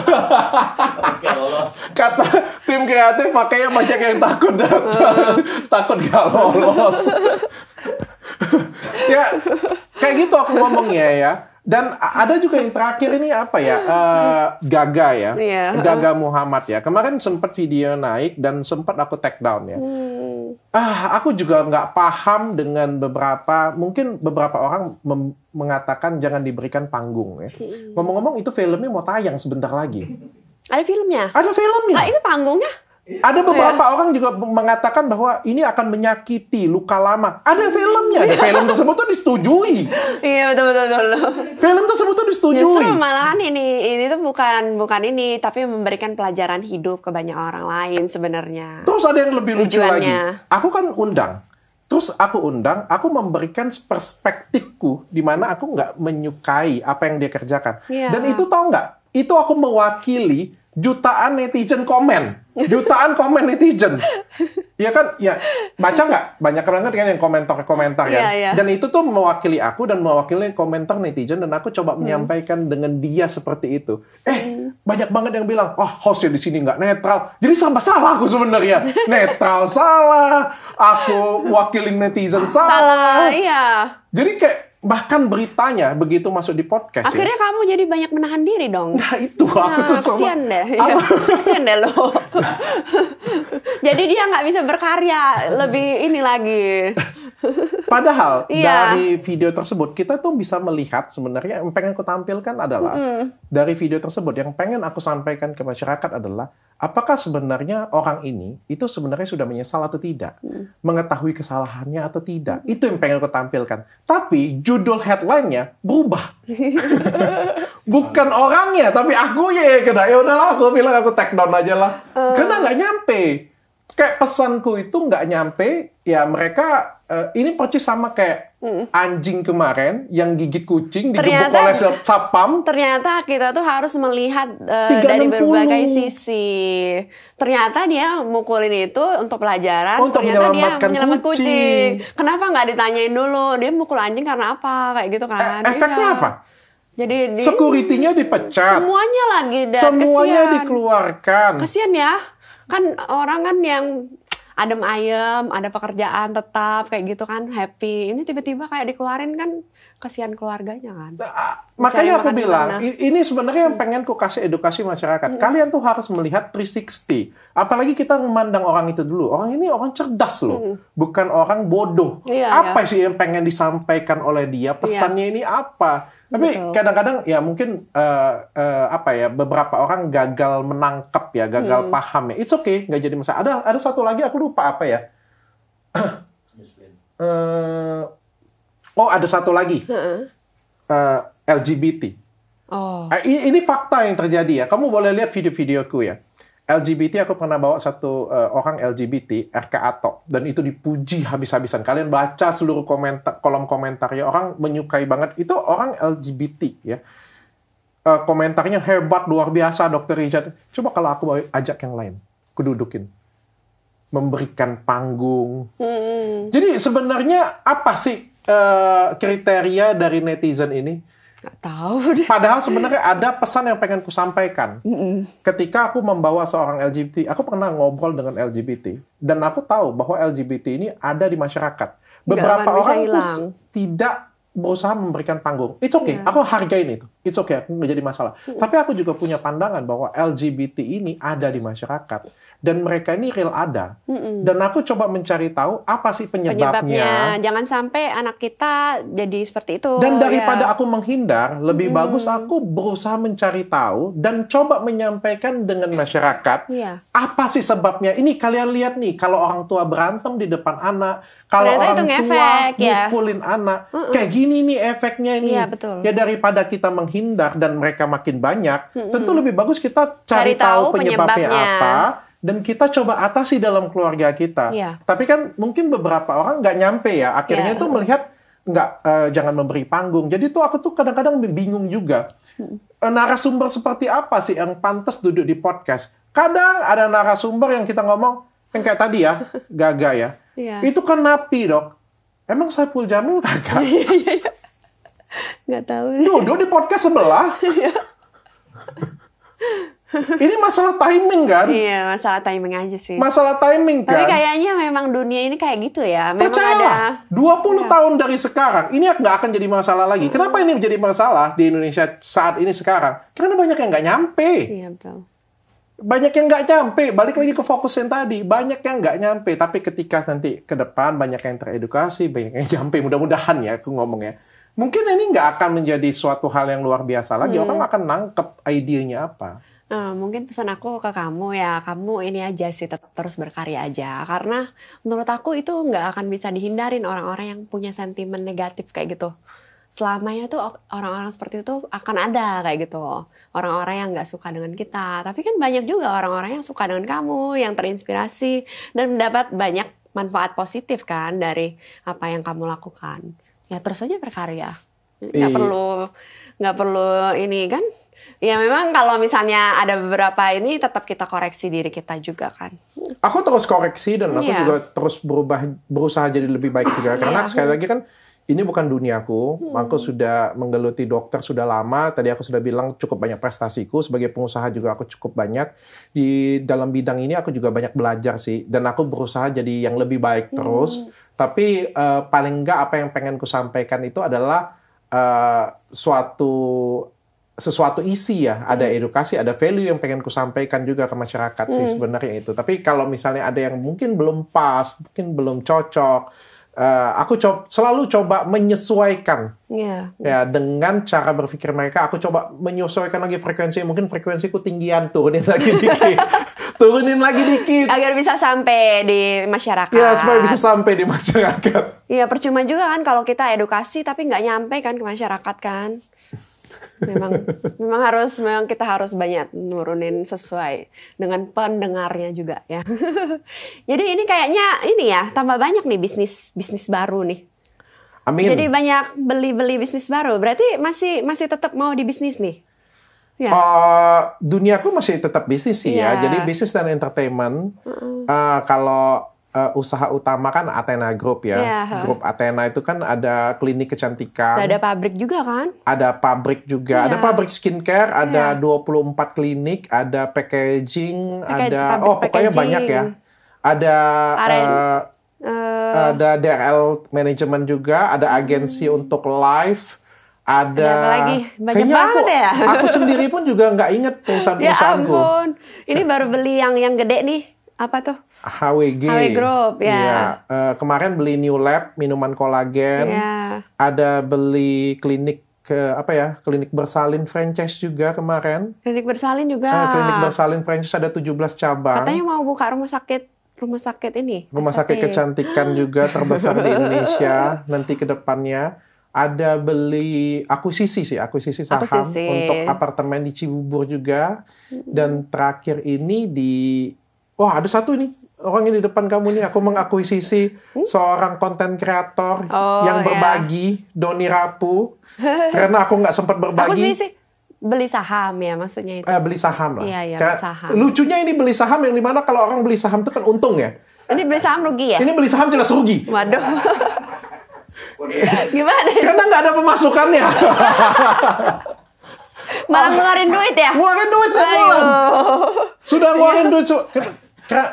Speaker 2: Kata tim kreatif, makanya banyak yang takut. Hmm. takut gak lolos. <laughs> ya kayak gitu aku ngomongnya ya. Dan ada juga yang terakhir ini apa ya? Uh, Gaga ya. Yeah. Iya, Gaga Muhammad ya. Kemarin sempat video naik dan sempat aku take down ya.
Speaker 3: Hmm.
Speaker 2: Ah, aku juga nggak paham dengan beberapa mungkin beberapa orang mengatakan jangan diberikan panggung ya. Ngomong-ngomong itu filmnya mau tayang sebentar lagi.
Speaker 1: Ada filmnya? Ada filmnya. Ah, ini panggungnya? Ada oh, ya. beberapa yeah. orang
Speaker 2: juga mengatakan bahwa ini akan menyakiti luka lama. Ada filmnya, ada film tersebut tuh disetujui. Iya betul betul betul. Film tersebut tuh disetujui. Justru
Speaker 1: malahan ini ini tuh bukan bukan ini, tapi memberikan pelajaran hidup ke banyak orang lain sebenarnya.
Speaker 2: Terus ada yang lebih lucu lagi. Aku kan undang, terus aku undang, aku memberikan perspektifku di mana aku nggak menyukai apa yang dia kerjakan. Yeah. Dan itu tau nggak? Itu aku mewakili jutaan netizen komen, jutaan komen netizen. Iya kan? Ya, baca nggak? Banyak banget kan yang komentar-komentar kan. Yeah, yeah. Dan itu tuh mewakili aku dan mewakili komentar netizen dan aku coba hmm. menyampaikan dengan dia seperti itu. Eh, hmm. banyak banget yang bilang, "Wah, oh, hostnya di sini nggak netral." Jadi sama salah aku sebenarnya. <laughs> netral salah, aku wakilin netizen salah. Salah, iya. Jadi kayak bahkan beritanya begitu masuk di podcast. Ya. Akhirnya
Speaker 1: ya. kamu jadi banyak menahan diri dong. Nah itu
Speaker 2: nah, aku tuh kesian deh,
Speaker 1: ya. kesian deh lo. <laughs> jadi dia nggak bisa berkarya lebih ini lagi
Speaker 2: Padahal yeah. dari video tersebut kita tuh bisa melihat sebenarnya yang pengen aku tampilkan adalah mm dari video tersebut yang pengen aku sampaikan ke masyarakat adalah apakah sebenarnya orang ini itu sebenarnya sudah menyesal atau tidak, mm. mengetahui kesalahannya atau tidak. Mm. Itu yang pengen aku tampilkan. Tapi judul headlinenya berubah. <laughs> Bukan orangnya, tapi aku ya, ya kena. Ya udahlah aku bilang aku take down aja lah. Uh. Eh. kena nggak nyampe. Kayak pesanku itu nggak nyampe, ya mereka Uh, ini Pocis sama kayak hmm. anjing kemarin yang gigit kucing digebuk ternyata, oleh sapam.
Speaker 1: Ternyata kita tuh harus melihat uh, dari berbagai sisi. Ternyata dia mukulin itu untuk pelajaran. Untuk ternyata dia menyelamatkan kucing. kucing. Kenapa nggak ditanyain dulu dia mukul anjing karena apa kayak gitu eh, kan? E efeknya ya. apa? Jadi di, security
Speaker 2: dipecat.
Speaker 1: Semuanya lagi dan semuanya kesian.
Speaker 2: dikeluarkan. Kesian
Speaker 1: ya. Kan orang kan yang adem ayem, ada pekerjaan tetap kayak gitu kan happy. Ini tiba-tiba kayak dikeluarin kan kasihan keluarganya kan. Nah, ah,
Speaker 2: makanya aku bilang ini sebenarnya yang pengen ku kasih edukasi masyarakat. Hmm. Kalian tuh harus melihat 360. Apalagi kita memandang orang itu dulu. Orang ini orang cerdas loh, hmm. bukan orang bodoh. Iya, iya. apa iya. sih yang pengen disampaikan oleh dia? Iya. Pesannya iya. ini apa? Tapi kadang-kadang ya mungkin uh, uh, apa ya beberapa orang gagal menangkap ya, gagal hmm. paham ya. It's okay, nggak jadi masalah. Ada ada satu lagi aku lupa apa ya. uh, <clears throat> Oh ada satu lagi uh-uh. uh, eh, LGBT. Oh. Ini, eh, ini fakta yang terjadi ya. Kamu boleh lihat video-videoku ya. LGBT aku pernah bawa satu uh, orang LGBT RK Atok. dan itu dipuji habis-habisan. Kalian baca seluruh komentar kolom komentar ya orang menyukai banget itu orang LGBT ya. Uh, komentarnya hebat luar biasa Dokter Richard. Coba kalau aku ajak yang lain, kududukin memberikan panggung.
Speaker 3: Hmm. Jadi
Speaker 2: sebenarnya apa sih Eh, kriteria dari netizen ini? Gak tahu deh. Padahal sebenarnya ada pesan yang pengen ku sampaikan. Ketika aku membawa seorang LGBT, aku pernah ngobrol dengan LGBT dan aku tahu bahwa LGBT ini ada di masyarakat. Beberapa Gak orang itu tidak berusaha memberikan panggung. It's okay, yeah. aku hargain itu. It's okay, aku nggak jadi masalah. Tapi aku juga punya pandangan bahwa LGBT ini ada di masyarakat dan mereka ini real ada. Mm-mm. Dan aku coba mencari tahu apa sih penyebabnya. penyebabnya.
Speaker 1: Jangan sampai anak kita jadi seperti itu. Dan ya. daripada ya.
Speaker 2: aku menghindar, lebih mm. bagus aku berusaha mencari tahu dan coba menyampaikan dengan masyarakat yeah. apa sih sebabnya. Ini kalian lihat nih, kalau orang tua berantem di depan anak, kalau Ternyata orang tua ya. mukulin yeah. anak, Mm-mm. kayak gini nih efeknya ini. Yeah, iya, betul. Ya daripada kita menghindar dan mereka makin banyak, Mm-mm. tentu lebih bagus kita cari, cari tahu, tahu penyebabnya, penyebabnya apa dan kita coba atasi dalam keluarga kita. Yeah. Tapi kan mungkin beberapa orang nggak nyampe ya, akhirnya yeah. itu melihat nggak uh, jangan memberi panggung. Jadi tuh aku tuh kadang-kadang bingung juga hmm. Eh, narasumber seperti apa sih yang pantas duduk di podcast. Kadang ada narasumber yang kita ngomong yang kayak tadi ya, <laughs> gaga ya. Yeah. Itu kan napi dok. Emang saya full Jamil kagak? Iya, iya, iya. Nggak tahu. Duduk di podcast sebelah. <laughs> <laughs> <laughs> ini masalah timing kan? Iya,
Speaker 1: masalah timing aja sih. Masalah
Speaker 2: timing kan. Tapi kayaknya
Speaker 1: memang dunia ini kayak gitu ya. Memang Percayalah,
Speaker 2: ada... 20 ya. tahun dari sekarang, ini nggak akan jadi masalah lagi. Hmm. Kenapa ini menjadi hmm. masalah di Indonesia saat ini sekarang? Karena banyak yang nggak nyampe. Iya, betul. Banyak yang nggak nyampe. Balik lagi ke fokus yang tadi. Banyak yang nggak nyampe. Tapi ketika nanti ke depan banyak yang teredukasi, banyak yang <laughs> nyampe. Mudah-mudahan ya, aku ngomong ya. mungkin ini nggak akan menjadi suatu hal yang luar biasa lagi. Hmm. Orang akan nangkep idenya
Speaker 3: apa.
Speaker 1: Nah, mungkin pesan aku ke kamu ya, kamu ini aja sih tetap terus berkarya aja. Karena menurut aku itu nggak akan bisa dihindarin orang-orang yang punya sentimen negatif kayak gitu. Selamanya tuh orang-orang seperti itu akan ada kayak gitu. Orang-orang yang nggak suka dengan kita. Tapi kan banyak juga orang-orang yang suka dengan kamu, yang terinspirasi, dan mendapat banyak manfaat positif kan dari apa yang kamu lakukan. Ya terus aja berkarya.
Speaker 3: Nggak iya. perlu,
Speaker 1: nggak perlu ini kan Ya memang kalau misalnya ada beberapa ini tetap kita koreksi diri kita juga kan.
Speaker 2: Aku terus koreksi dan aku yeah. juga terus berubah berusaha jadi lebih baik juga. Iya. Karena yeah. sekali lagi kan ini bukan duniaku. Hmm. Aku sudah menggeluti dokter sudah lama. Tadi aku sudah bilang cukup banyak prestasiku sebagai pengusaha juga aku cukup banyak di dalam bidang ini aku juga banyak belajar sih dan aku berusaha jadi yang lebih baik hmm. terus. Hmm. Tapi uh, paling enggak apa yang pengen ku sampaikan itu adalah uh, suatu sesuatu isi ya, ada hmm. edukasi, ada value yang pengen ku sampaikan juga ke masyarakat hmm. sih sebenarnya itu. Tapi kalau misalnya ada yang mungkin belum pas, mungkin belum cocok, uh, aku co selalu coba menyesuaikan yeah. ya dengan cara berpikir mereka. Aku coba menyesuaikan lagi frekuensi, mungkin frekuensiku tinggian, turunin lagi dikit, <laughs> turunin lagi
Speaker 1: dikit agar bisa sampai di masyarakat. Ya supaya bisa
Speaker 2: sampai di masyarakat.
Speaker 1: Iya percuma juga kan kalau kita edukasi tapi nggak nyampe kan ke masyarakat kan. Memang memang harus memang kita harus banyak nurunin sesuai dengan pendengarnya juga ya. <laughs> Jadi ini kayaknya ini ya tambah banyak nih bisnis bisnis baru nih. Amin. Jadi banyak beli-beli bisnis baru. Berarti masih masih tetap mau di bisnis nih.
Speaker 2: ya. Uh, duniaku masih tetap bisnis sih yeah. ya. Iya. Jadi bisnis dan entertainment.
Speaker 3: uh -uh. uh,
Speaker 2: kalau uh, usaha utama kan Athena Group ya. Yeah. Iya, Grup Athena itu kan ada klinik kecantikan. Ada
Speaker 1: pabrik juga kan?
Speaker 2: Ada pabrik juga. Yeah. Ada iya. pabrik skincare, ada yeah. 24 klinik, ada packaging, ada oh pokoknya packaging. banyak ya. Ada uh,
Speaker 1: ada
Speaker 2: eh, eh, DRL manajemen juga, ada agensi hmm. untuk live ada lagi?
Speaker 1: Banyak banget aku, ya. <laughs> aku sendiri
Speaker 2: pun juga nggak inget ya perusahaan-perusahaanku.
Speaker 1: Ya ini baru beli yang yang gede nih. Apa tuh?
Speaker 2: HWG. HW Group, ya. Yeah. Uh, kemarin beli New Lab, minuman kolagen. Yeah. Ada beli klinik ke apa ya klinik bersalin franchise juga kemarin
Speaker 1: klinik bersalin juga eh, klinik
Speaker 2: bersalin franchise ada 17 cabang katanya
Speaker 1: mau buka rumah sakit rumah sakit ini
Speaker 2: rumah sakit kecantikan <gasps> juga terbesar di Indonesia nanti ke depannya ada beli akuisisi sih akuisisi saham akusisi. untuk apartemen di Cibubur juga dan terakhir ini di oh ada satu ini orang ini di depan kamu nih aku mengakuisisi seorang konten kreator oh, yang iya. berbagi ya. Doni Rapu
Speaker 1: <laughs> karena
Speaker 2: aku nggak sempat berbagi. Aku sih, sih
Speaker 1: beli saham ya maksudnya itu. Eh, beli
Speaker 2: saham lah. Iya, iya, saham. Lucunya ini beli saham yang dimana kalau orang beli saham itu kan untung ya.
Speaker 1: Ini beli saham rugi ya? Ini beli saham jelas rugi. Waduh. <laughs>
Speaker 2: Gimana? Karena nggak ada pemasukannya.
Speaker 1: <laughs> Malah ngeluarin duit ya? Ngeluarin duit
Speaker 2: sebulan. Sudah ngeluarin duit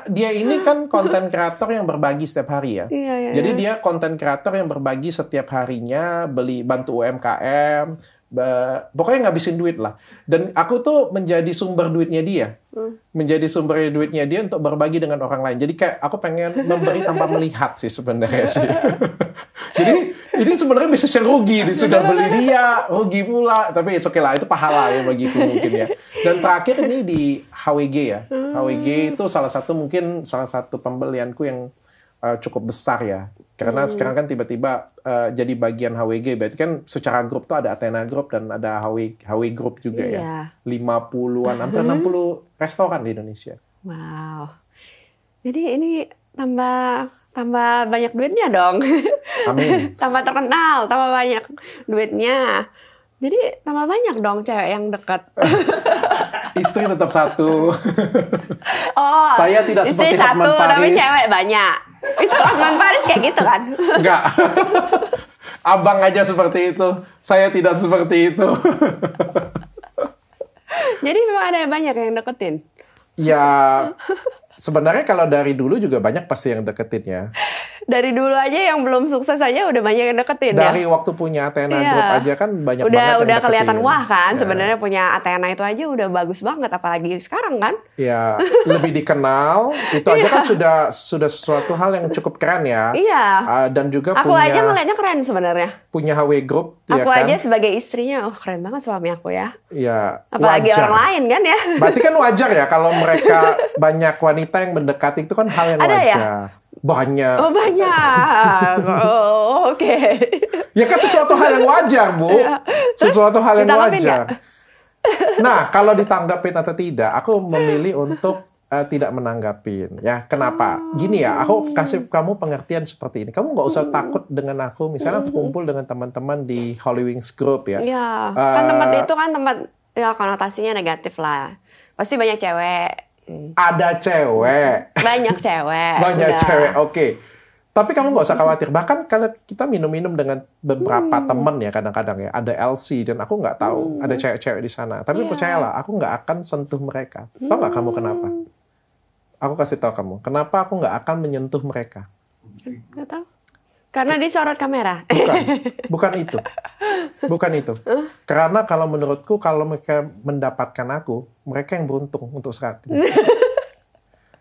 Speaker 2: dia ini kan konten kreator yang berbagi setiap hari ya. Iya, iya, Jadi iya. dia konten kreator yang berbagi setiap harinya, beli bantu UMKM, pokoknya ngabisin duit lah. Dan aku tuh menjadi sumber duitnya dia, hmm. menjadi sumber duitnya dia untuk berbagi dengan orang lain. Jadi kayak aku pengen memberi tanpa melihat sih sebenarnya <laughs> sih. Jadi ini sebenarnya bisa yang rugi, sudah beli dia rugi pula, tapi itu okay lah, itu pahala ya bagiku mungkin ya. Dan terakhir ini di HWG ya, HWG hmm. itu salah satu mungkin salah satu pembelianku yang uh, cukup besar ya. Karena hmm. sekarang kan tiba-tiba uh, jadi bagian HWG, berarti kan secara grup tuh ada Athena Group dan ada HW, HW Group juga ya. iya. ya. 50-an, hampir hmm. uh-huh. 60 restoran di Indonesia.
Speaker 1: Wow. Jadi ini tambah tambah banyak duitnya dong. <laughs> Amin. tambah terkenal, tambah banyak duitnya. Jadi tambah banyak dong cewek yang dekat.
Speaker 2: <laughs> Istri tetap satu.
Speaker 1: Oh. Saya tidak istri seperti satu, tapi cewek banyak itu Abang Paris kayak gitu kan? Enggak.
Speaker 2: Abang aja seperti itu. Saya tidak seperti itu.
Speaker 1: Jadi memang ada banyak yang deketin.
Speaker 2: Ya Sebenarnya kalau dari dulu juga banyak pasti yang deketin ya.
Speaker 1: Dari dulu aja yang belum sukses aja udah banyak yang deketin dari ya. Dari
Speaker 2: waktu punya Athena yeah. Group aja kan banyak udah, banget Udah yang kelihatan wah
Speaker 1: kan yeah. sebenarnya punya Athena itu aja udah bagus banget apalagi sekarang kan.
Speaker 2: Iya, lebih dikenal itu aja kan iya. sudah sudah sesuatu hal yang cukup keren ya. Iya. Uh, dan juga aku punya, aja ngeliatnya
Speaker 1: keren sebenarnya.
Speaker 2: Punya HW Group ya aku kan. Aku aja sebagai
Speaker 1: istrinya oh keren banget suami aku ya.
Speaker 2: Iya. Apalagi wajar. orang
Speaker 1: lain kan ya.
Speaker 3: Berarti
Speaker 2: kan wajar ya kalau mereka <laughs> banyak wanita kita yang mendekati itu kan hal yang Ada ya? wajar. Ya? Banyak. Oh,
Speaker 3: banyak. <laughs>
Speaker 2: oh, Oke. Okay. Ya kan sesuatu hal yang wajar, Bu. Iya. Sesuatu hal yang wajar. Ya? Nah, kalau ditanggapi atau tidak, aku memilih untuk uh, tidak menanggapin. Ya, kenapa? Gini ya, aku kasih kamu pengertian seperti ini. Kamu nggak usah hmm. takut dengan aku. Misalnya aku hmm. kumpul dengan teman-teman di Holy Wings Group ya. Iya.
Speaker 1: Uh, kan eh, tempat itu kan tempat ya konotasinya negatif lah. Pasti banyak cewek
Speaker 2: ada cewek.
Speaker 1: Banyak cewek. Banyak udah. cewek. Oke.
Speaker 2: Okay. Tapi kamu nggak usah khawatir. Bahkan kalau kita minum-minum dengan beberapa hmm. temen ya kadang-kadang ya, ada LC dan aku nggak tahu hmm. ada cewek-cewek di sana. Tapi yeah. percayalah, aku nggak akan sentuh mereka. Hmm. Tahu nggak kamu hmm. kenapa? Aku kasih tahu kamu. Kenapa aku nggak akan menyentuh mereka?
Speaker 1: Gak tahu. Karena disorot kamera. Bukan,
Speaker 2: <laughs> bukan itu, bukan itu. Karena kalau menurutku kalau mereka mendapatkan aku, mereka yang beruntung untuk saat ini. <laughs>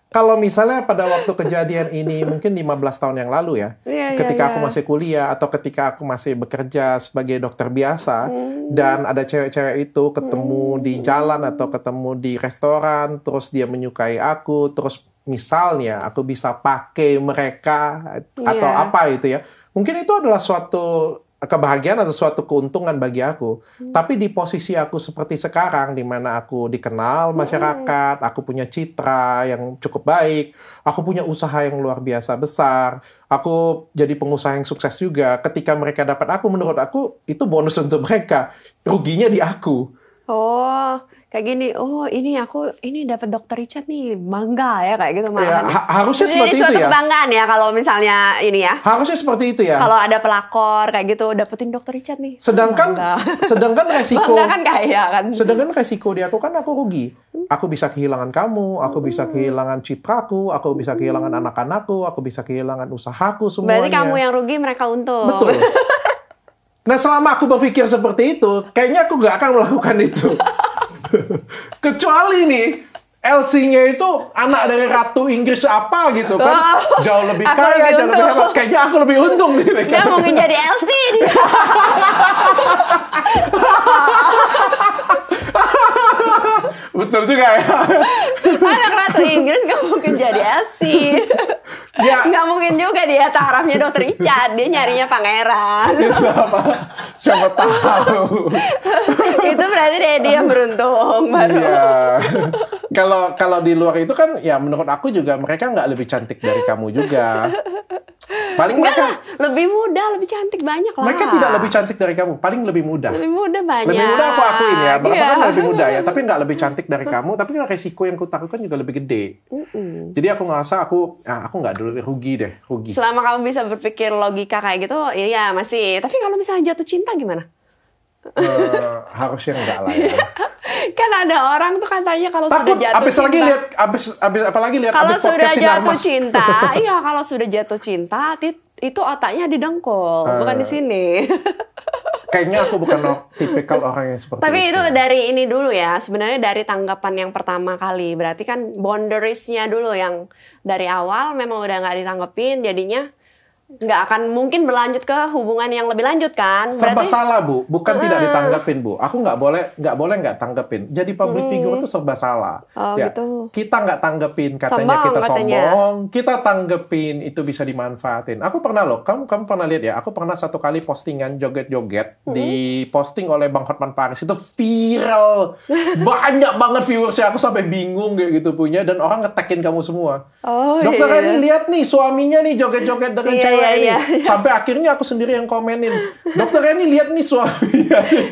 Speaker 2: kalau misalnya pada waktu kejadian ini mungkin 15 tahun yang lalu ya, yeah, iya, ketika yeah, aku iya. masih kuliah atau ketika aku masih bekerja sebagai dokter biasa hmm. dan ada cewek-cewek itu ketemu hmm. di jalan atau ketemu di restoran, terus dia menyukai aku, terus misalnya aku bisa pakai mereka yeah. atau apa itu ya. Mungkin itu adalah suatu kebahagiaan atau suatu keuntungan bagi aku. Hmm. Tapi di posisi aku seperti sekarang di mana aku dikenal hmm. masyarakat, hmm. aku punya citra yang cukup baik, aku punya usaha yang luar biasa besar, aku jadi pengusaha yang sukses juga. Ketika mereka dapat aku menurut aku itu bonus untuk mereka. Ruginya di aku.
Speaker 1: Oh, kayak gini, oh ini aku ini dapat dokter Richard nih bangga ya kayak gitu malah Ya, ha harusnya ini seperti itu ya. kebanggaan ya kalau misalnya ini ya.
Speaker 2: Harusnya seperti itu ya. Kalau
Speaker 1: ada pelakor kayak gitu dapetin dokter Richard
Speaker 2: nih. Sedangkan bangga. <laughs> sedangkan resiko bangga kan kaya kan. Sedangkan resiko di aku kan aku rugi. Aku bisa kehilangan kamu, aku bisa hmm. kehilangan citraku, aku bisa hmm. kehilangan anak-anakku, aku bisa kehilangan usahaku semuanya. Berarti kamu
Speaker 1: yang rugi, mereka untung. Betul. <laughs>
Speaker 2: Nah selama aku berpikir seperti itu, kayaknya aku nggak akan melakukan itu. <laughs> Kecuali nih LC-nya itu anak dari ratu Inggris apa gitu kan. Oh, jauh lebih kaya, lebih jauh lebih hebat. Kayaknya aku lebih untung nih. Dia kan? mau jadi LC. <laughs> Betul juga ya.
Speaker 1: <laughs> Anak ratu Inggris gak mungkin jadi asyik. Ya. Gak mungkin juga dia tarafnya dokter Richard. Dia nyarinya pangeran.
Speaker 2: Ya, siapa, siapa tahu.
Speaker 1: itu berarti dia, dia beruntung baru. Ya.
Speaker 2: Kalau kalau di luar itu kan ya menurut aku juga mereka nggak lebih cantik dari kamu juga. Paling Enggak mereka lah,
Speaker 1: lebih muda, lebih cantik banyak lah. Mereka tidak lebih
Speaker 2: cantik dari kamu, paling lebih muda. Lebih
Speaker 1: muda banyak. Lebih muda aku akuin ya, berapa yeah. kan
Speaker 2: lebih muda ya, tapi nggak lebih cantik dari kamu, tapi kan resiko yang aku takutkan juga lebih gede. Mm -mm. Jadi aku ngerasa aku, ah, aku nggak dulu rugi deh, rugi. Selama
Speaker 1: kamu bisa berpikir logika kayak gitu, iya masih. Tapi kalau misalnya jatuh cinta gimana?
Speaker 2: Eh, harusnya enggak lah ya.
Speaker 1: <laughs> kan ada orang tuh katanya kalau sudah jatuh abis cinta. lagi lihat
Speaker 2: abis abis apalagi lihat kalau sudah jatuh cinta,
Speaker 1: <laughs> iya kalau sudah jatuh cinta itu otaknya di dengkul, uh, bukan di eh. sini.
Speaker 2: <laughs> kayaknya aku bukan no, tipikal orang yang seperti Tapi
Speaker 1: itu. itu dari ini dulu ya, sebenarnya dari tanggapan yang pertama kali. Berarti kan boundariesnya dulu yang dari awal memang udah nggak ditanggepin, jadinya nggak akan mungkin berlanjut ke hubungan yang lebih lanjut kan? Serba Berarti,
Speaker 2: salah bu, bukan uh, tidak ditanggepin bu. Aku nggak boleh nggak boleh nggak tanggepin. Jadi public hmm. figure itu serba salah. Oh, ya, gitu. Kita nggak tanggepin katanya sombong, kita katanya. sombong, kita tanggepin itu bisa dimanfaatin. Aku pernah loh, kamu kamu pernah lihat ya? Aku pernah satu kali postingan joget-joget hmm. posting oleh Bang Hotman Paris itu viral, <laughs> banyak banget ya aku sampai bingung kayak gitu punya dan orang ngetekin kamu semua. Oh, Dokter iya. ini lihat nih suaminya nih joget-joget dengan iya cewek iya, iya, ini. Iya, iya. <laughs> Sampai akhirnya aku sendiri yang komenin. Dokter ini lihat nih suami.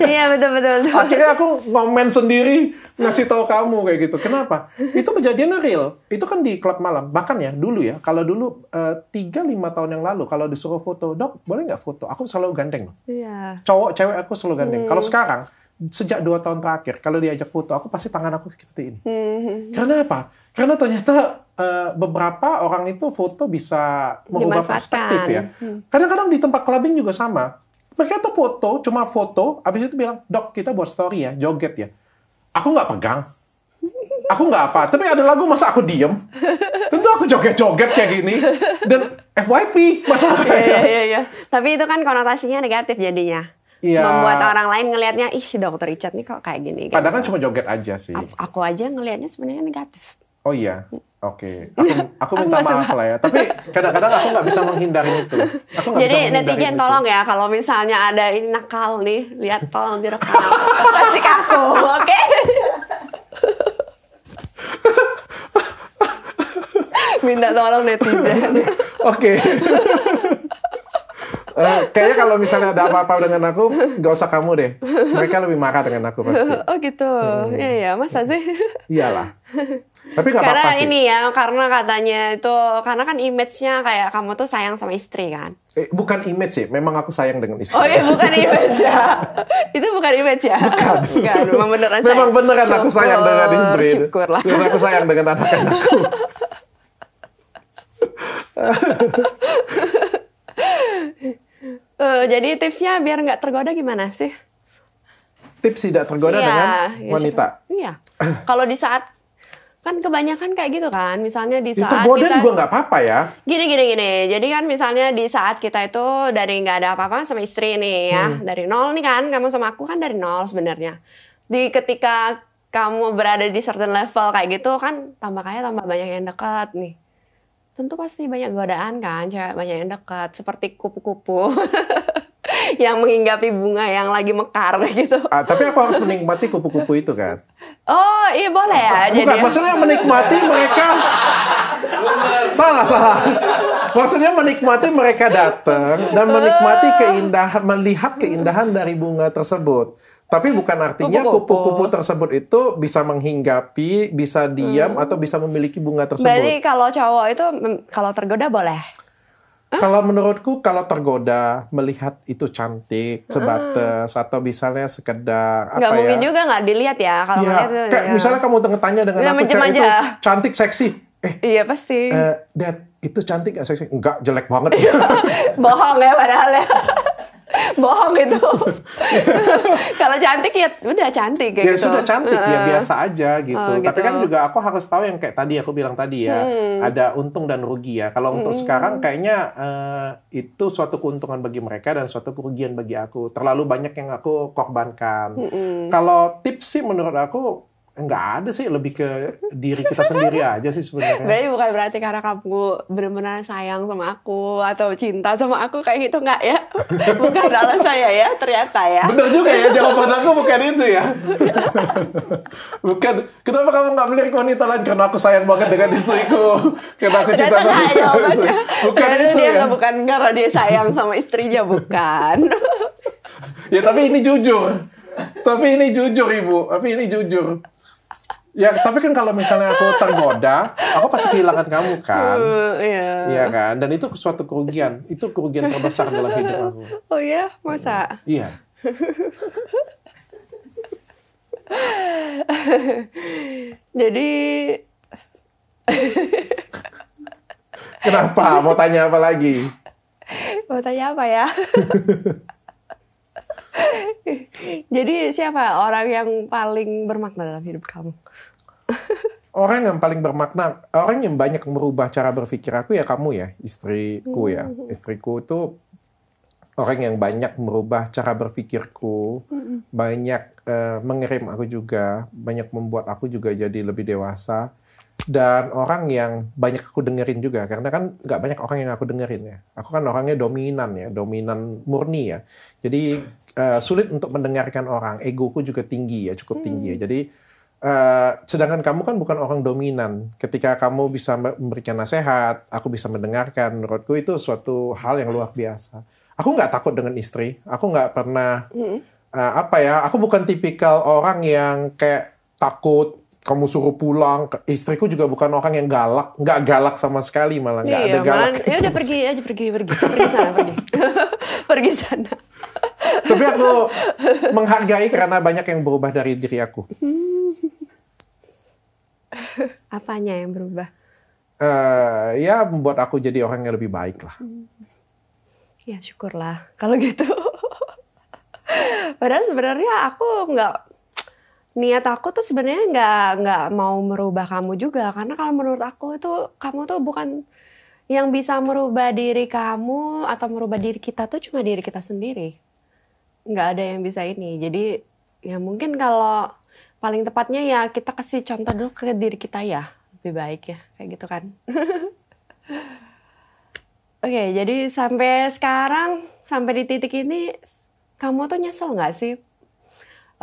Speaker 2: iya betul, betul betul. Akhirnya aku ngomen sendiri ngasih tahu kamu kayak gitu. Kenapa? Itu kejadiannya real. Itu kan di klub malam. Bahkan ya dulu ya. Kalau dulu eh, tiga uh, lima tahun yang lalu kalau disuruh foto, dok boleh nggak foto? Aku selalu gandeng. Iya. Cowok cewek aku selalu gandeng. Kalau hmm. sekarang sejak dua tahun terakhir kalau diajak foto aku pasti tangan aku seperti
Speaker 3: ini. Hmm. Karena
Speaker 2: apa? Karena ternyata uh, beberapa orang itu foto bisa mengubah perspektif ya. Hmm. Kadang-kadang di tempat clubbing juga sama. Mereka tuh foto, cuma foto, habis itu bilang, dok kita buat story ya, joget ya. Aku nggak pegang. Aku nggak apa, tapi ada lagu masa aku diem. Tentu aku joget-joget kayak gini. Dan FYP masalahnya. Iya, iya,
Speaker 1: iya. Tapi itu kan konotasinya negatif jadinya.
Speaker 2: Iya. membuat orang
Speaker 1: lain ngelihatnya ih dokter Richard nih kok kayak gini. Padahal gitu. kan
Speaker 2: cuma joget aja sih.
Speaker 1: Aku aja ngelihatnya sebenarnya negatif.
Speaker 2: Oh iya. Oke, okay. aku, aku minta aku maaf lah ya. Tapi kadang-kadang aku nggak bisa menghindari itu.
Speaker 1: Aku gak Jadi bisa netizen itu. tolong ya kalau misalnya ada ini nakal nih, lihat tolong direkam
Speaker 3: kasih aku, oke?
Speaker 1: <laughs> Minta tolong
Speaker 2: netizen. oke. Eh, kayaknya kalau misalnya ada apa-apa dengan aku, gak usah kamu deh. Mereka lebih marah dengan aku pasti. <laughs>
Speaker 1: Oh gitu. Hmm. Iya hmm. ya, masa sih? Iyalah. Tapi nggak apa-apa sih. Karena ini ya, karena katanya itu, karena kan image-nya kayak kamu tuh sayang sama istri kan.
Speaker 2: Eh, bukan image sih, memang aku sayang dengan istri. Oh iya, <laughs> bukan image ya.
Speaker 1: itu bukan image ya. Bukan.
Speaker 2: bukan memang beneran. Memang sayang. beneran syukur, aku sayang dengan istri. Syukurlah. Dan aku sayang dengan anak-anakku. <laughs>
Speaker 1: Uh, jadi tipsnya biar nggak tergoda gimana sih?
Speaker 2: Tips tidak tergoda ya, dengan iya, wanita.
Speaker 1: Iya. Kalau di saat kan kebanyakan kayak gitu kan misalnya di saat ya, tergoda kita, juga
Speaker 2: nggak apa-apa ya
Speaker 1: gini gini gini jadi kan misalnya di saat kita itu dari nggak ada apa-apa sama istri nih ya hmm. dari nol nih kan kamu sama aku kan dari nol sebenarnya di ketika kamu berada di certain level kayak gitu kan tambah kaya tambah banyak yang dekat nih tentu pasti banyak godaan kan, cewek banyak yang dekat, seperti kupu-kupu. <laughs> yang menghinggapi bunga yang lagi mekar <laughs>
Speaker 2: gitu. Ah, tapi aku harus menikmati kupu-kupu itu kan.
Speaker 1: Oh iya boleh ya.
Speaker 3: Bukan maksudnya menikmati mereka. salah salah.
Speaker 2: Maksudnya menikmati mereka datang dan menikmati keindahan, melihat keindahan dari bunga tersebut. Tapi bukan artinya kupu-kupu tersebut itu bisa menghinggapi, bisa diam hmm. atau bisa memiliki bunga tersebut. Berarti
Speaker 1: kalau cowok itu mm, kalau tergoda boleh.
Speaker 2: Kalau menurutku kalau tergoda melihat itu cantik hmm. sebatas hmm. atau misalnya sekedar apa ya. ya? mungkin juga
Speaker 1: nggak dilihat ya kalau ya, itu. Kayak ya. misalnya kamu
Speaker 2: tanya dengan Udah aku cewek itu ya. cantik seksi.
Speaker 1: Eh, iya pasti. Uh, eh,
Speaker 2: that itu cantik gak seksi? Enggak, jelek banget. <laughs> Iya.
Speaker 1: Bohong ya padahal ya. <laughs>
Speaker 3: bohong itu <laughs>
Speaker 1: kalau cantik ya udah cantik kayak ya gitu. sudah cantik ya biasa
Speaker 2: aja oh, gitu. Oh, gitu tapi kan juga aku harus tahu yang kayak tadi aku bilang tadi ya hmm. ada untung dan rugi ya kalau untuk hmm. sekarang kayaknya uh, itu suatu keuntungan bagi mereka dan suatu kerugian bagi aku terlalu banyak yang aku korbankan hmm. kalau tips sih menurut aku nggak ada sih lebih ke diri kita sendiri aja sih sebenarnya. Berarti
Speaker 1: bukan berarti karena kamu benar-benar sayang sama aku atau cinta sama aku kayak gitu nggak ya? <laughs> Bukan adalah saya ya ternyata
Speaker 3: ya. Benar juga ya jawaban
Speaker 2: aku bukan itu ya. <laughs> bukan. Kenapa kamu nggak melirik wanita lain? Karena aku sayang banget dengan istriku. Karena aku cinta sama istriku. Bukan ternyata itu dia ya. Bukan
Speaker 1: karena dia sayang sama istrinya bukan.
Speaker 2: <laughs> ya tapi ini jujur. tapi ini jujur ibu. Tapi ini jujur. Ya, tapi kan kalau misalnya aku tergoda, aku pasti kehilangan kamu kan. Uh,
Speaker 3: iya.
Speaker 1: iya
Speaker 2: kan? Dan itu suatu kerugian. Itu kerugian terbesar dalam hidup aku.
Speaker 1: Oh ya, masa?
Speaker 2: iya. <laughs> Jadi Kenapa? Mau tanya apa lagi?
Speaker 1: Mau tanya apa ya? <laughs> Jadi siapa orang yang paling bermakna dalam hidup kamu?
Speaker 2: orang yang paling bermakna, orang yang banyak merubah cara berpikir aku ya kamu ya, istriku ya. Hmm. Istriku itu orang yang banyak merubah cara berpikirku, hmm. banyak uh, mengirim aku juga, banyak membuat aku juga jadi lebih dewasa. Dan orang yang banyak aku dengerin juga, karena kan nggak banyak orang yang aku dengerin ya. Aku kan orangnya dominan ya, dominan murni ya. Jadi uh, sulit untuk mendengarkan orang. Egoku juga tinggi ya, cukup tinggi ya. Hmm. Jadi Uh, sedangkan kamu kan bukan orang dominan. Ketika kamu bisa memberikan nasihat, aku bisa mendengarkan. Menurutku itu suatu hal yang luar biasa. Aku nggak takut dengan istri. Aku nggak pernah uh, apa ya. Aku bukan tipikal orang yang kayak takut. Kamu suruh pulang. Istriku juga bukan orang yang galak. Nggak galak sama sekali malah. Nggak iya, ada galak. Ya udah
Speaker 1: pergi aja pergi pergi pergi sana pergi <laughs> pergi sana.
Speaker 2: Tapi aku menghargai karena banyak yang berubah dari diri aku.
Speaker 1: Hmm Apanya yang berubah?
Speaker 2: Uh, ya membuat aku jadi orang yang lebih baik lah.
Speaker 1: Hmm. Ya syukurlah kalau gitu. <laughs> Padahal sebenarnya aku nggak niat aku tuh sebenarnya nggak nggak mau merubah kamu juga karena kalau menurut aku itu kamu tuh bukan yang bisa merubah diri kamu atau merubah diri kita tuh cuma diri kita sendiri nggak ada yang bisa ini jadi ya mungkin kalau paling tepatnya ya kita kasih contoh dulu ke diri kita ya lebih baik ya kayak gitu kan <laughs> oke okay, jadi sampai sekarang sampai di titik ini kamu tuh nyesel nggak sih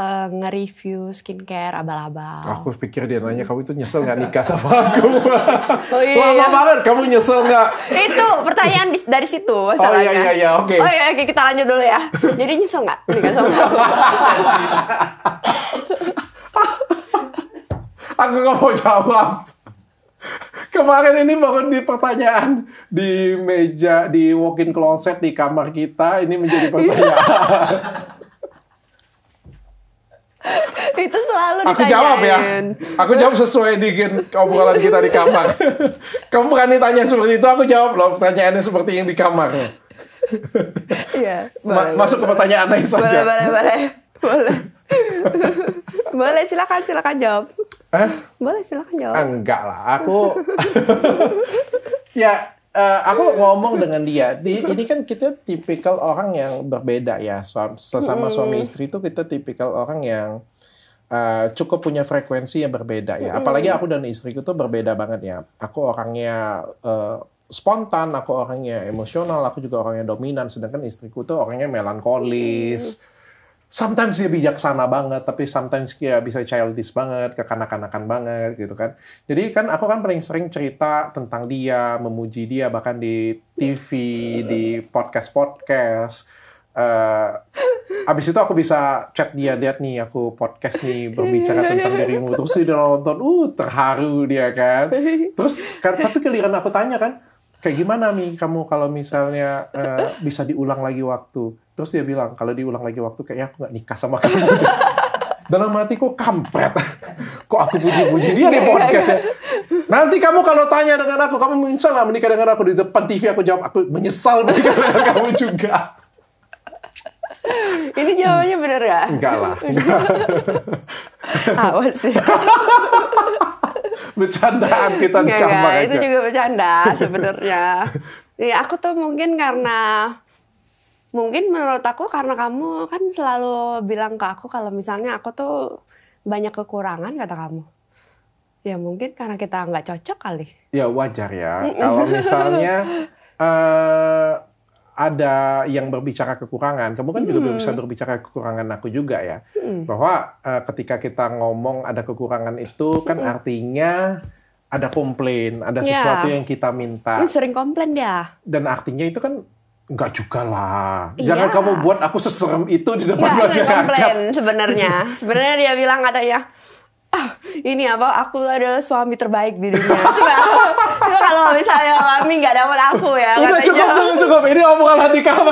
Speaker 1: uh, nge-review skincare abal-abal.
Speaker 2: Aku pikir dia nanya hmm. kamu itu nyesel nggak nikah sama aku. <laughs> oh, iya, Lama banget kamu nyesel nggak? itu
Speaker 1: pertanyaan dari situ oh, masalahnya. Oh iya iya iya oke. Okay. Oh iya oke kita lanjut dulu ya. Jadi nyesel nggak nikah
Speaker 3: sama aku? <laughs>
Speaker 2: aku nggak mau jawab. Kemarin ini baru di pertanyaan di meja di walk-in closet di kamar kita ini menjadi iya. pertanyaan.
Speaker 1: itu selalu ya. ditanyain. Aku jawab ya.
Speaker 2: Aku jawab sesuai dengan obrolan kita di kamar. Kamu berani tanya seperti itu, aku jawab loh pertanyaannya seperti yang di kamar. Iya. Ma masuk ke pertanyaan lain saja. Boleh, boleh,
Speaker 1: boleh. Boleh. boleh, silakan silakan jawab. Eh? Boleh
Speaker 3: silahkan jawab. Ah,
Speaker 2: enggak lah, aku <laughs> ya uh, aku ngomong dengan dia. Di, ini kan kita tipikal orang yang berbeda ya. Suam, sesama suami istri itu kita tipikal orang yang uh, cukup punya frekuensi yang berbeda ya. Apalagi aku dan istriku tuh berbeda banget ya. Aku orangnya uh, spontan, aku orangnya emosional, aku juga orangnya dominan. Sedangkan istriku tuh orangnya melankolis. Hmm Sometimes dia bijaksana banget, tapi sometimes dia bisa childish banget, kekanak-kanakan banget gitu kan. Jadi kan aku kan paling sering cerita tentang dia, memuji dia bahkan di TV, di podcast-podcast uh, abis itu aku bisa chat dia lihat nih aku podcast nih berbicara tentang dirimu terus dia nonton uh terharu dia kan terus kan, tapi giliran aku tanya kan kayak gimana nih kamu kalau misalnya uh, bisa diulang lagi waktu Terus dia bilang, kalau diulang lagi waktu, kayaknya aku gak nikah sama kamu. <laughs> Dalam hati kok kampret. <laughs> kok aku puji-puji dia di podcast ya. Nanti kamu kalau tanya dengan aku, kamu menyesal gak menikah dengan aku? Di depan TV aku jawab, aku menyesal menikah <laughs> dengan kamu juga.
Speaker 1: Ini jawabannya bener gak? Enggak lah.
Speaker 2: Awas ya.
Speaker 3: Bercandaan kita di kamar. itu juga
Speaker 1: bercanda
Speaker 3: sebenarnya.
Speaker 1: Ya, aku tuh mungkin karena mungkin menurut aku karena kamu kan selalu bilang ke aku kalau misalnya aku tuh banyak kekurangan kata kamu. Ya mungkin karena kita nggak cocok kali.
Speaker 2: Ya wajar ya. kalau misalnya uh, <laughs> ada yang berbicara kekurangan, kamu kan hmm. juga bisa berbicara kekurangan aku juga ya. Hmm. Bahwa uh, ketika kita ngomong ada kekurangan itu kan hmm. artinya ada komplain, ada iya. sesuatu ya. yang kita minta. Ini
Speaker 1: sering komplain ya.
Speaker 2: Dan artinya itu kan Enggak juga lah. Iya. Jangan kamu buat aku seserem itu di depan ya, masyarakat.
Speaker 1: <laughs> sebenarnya. sebenarnya dia bilang katanya, ah, ini apa? Aku adalah suami terbaik di dunia. Coba kalau misalnya Mami nggak dapat aku ya. Udah
Speaker 3: cukup cukup
Speaker 2: cukup ini omongan hati kamu.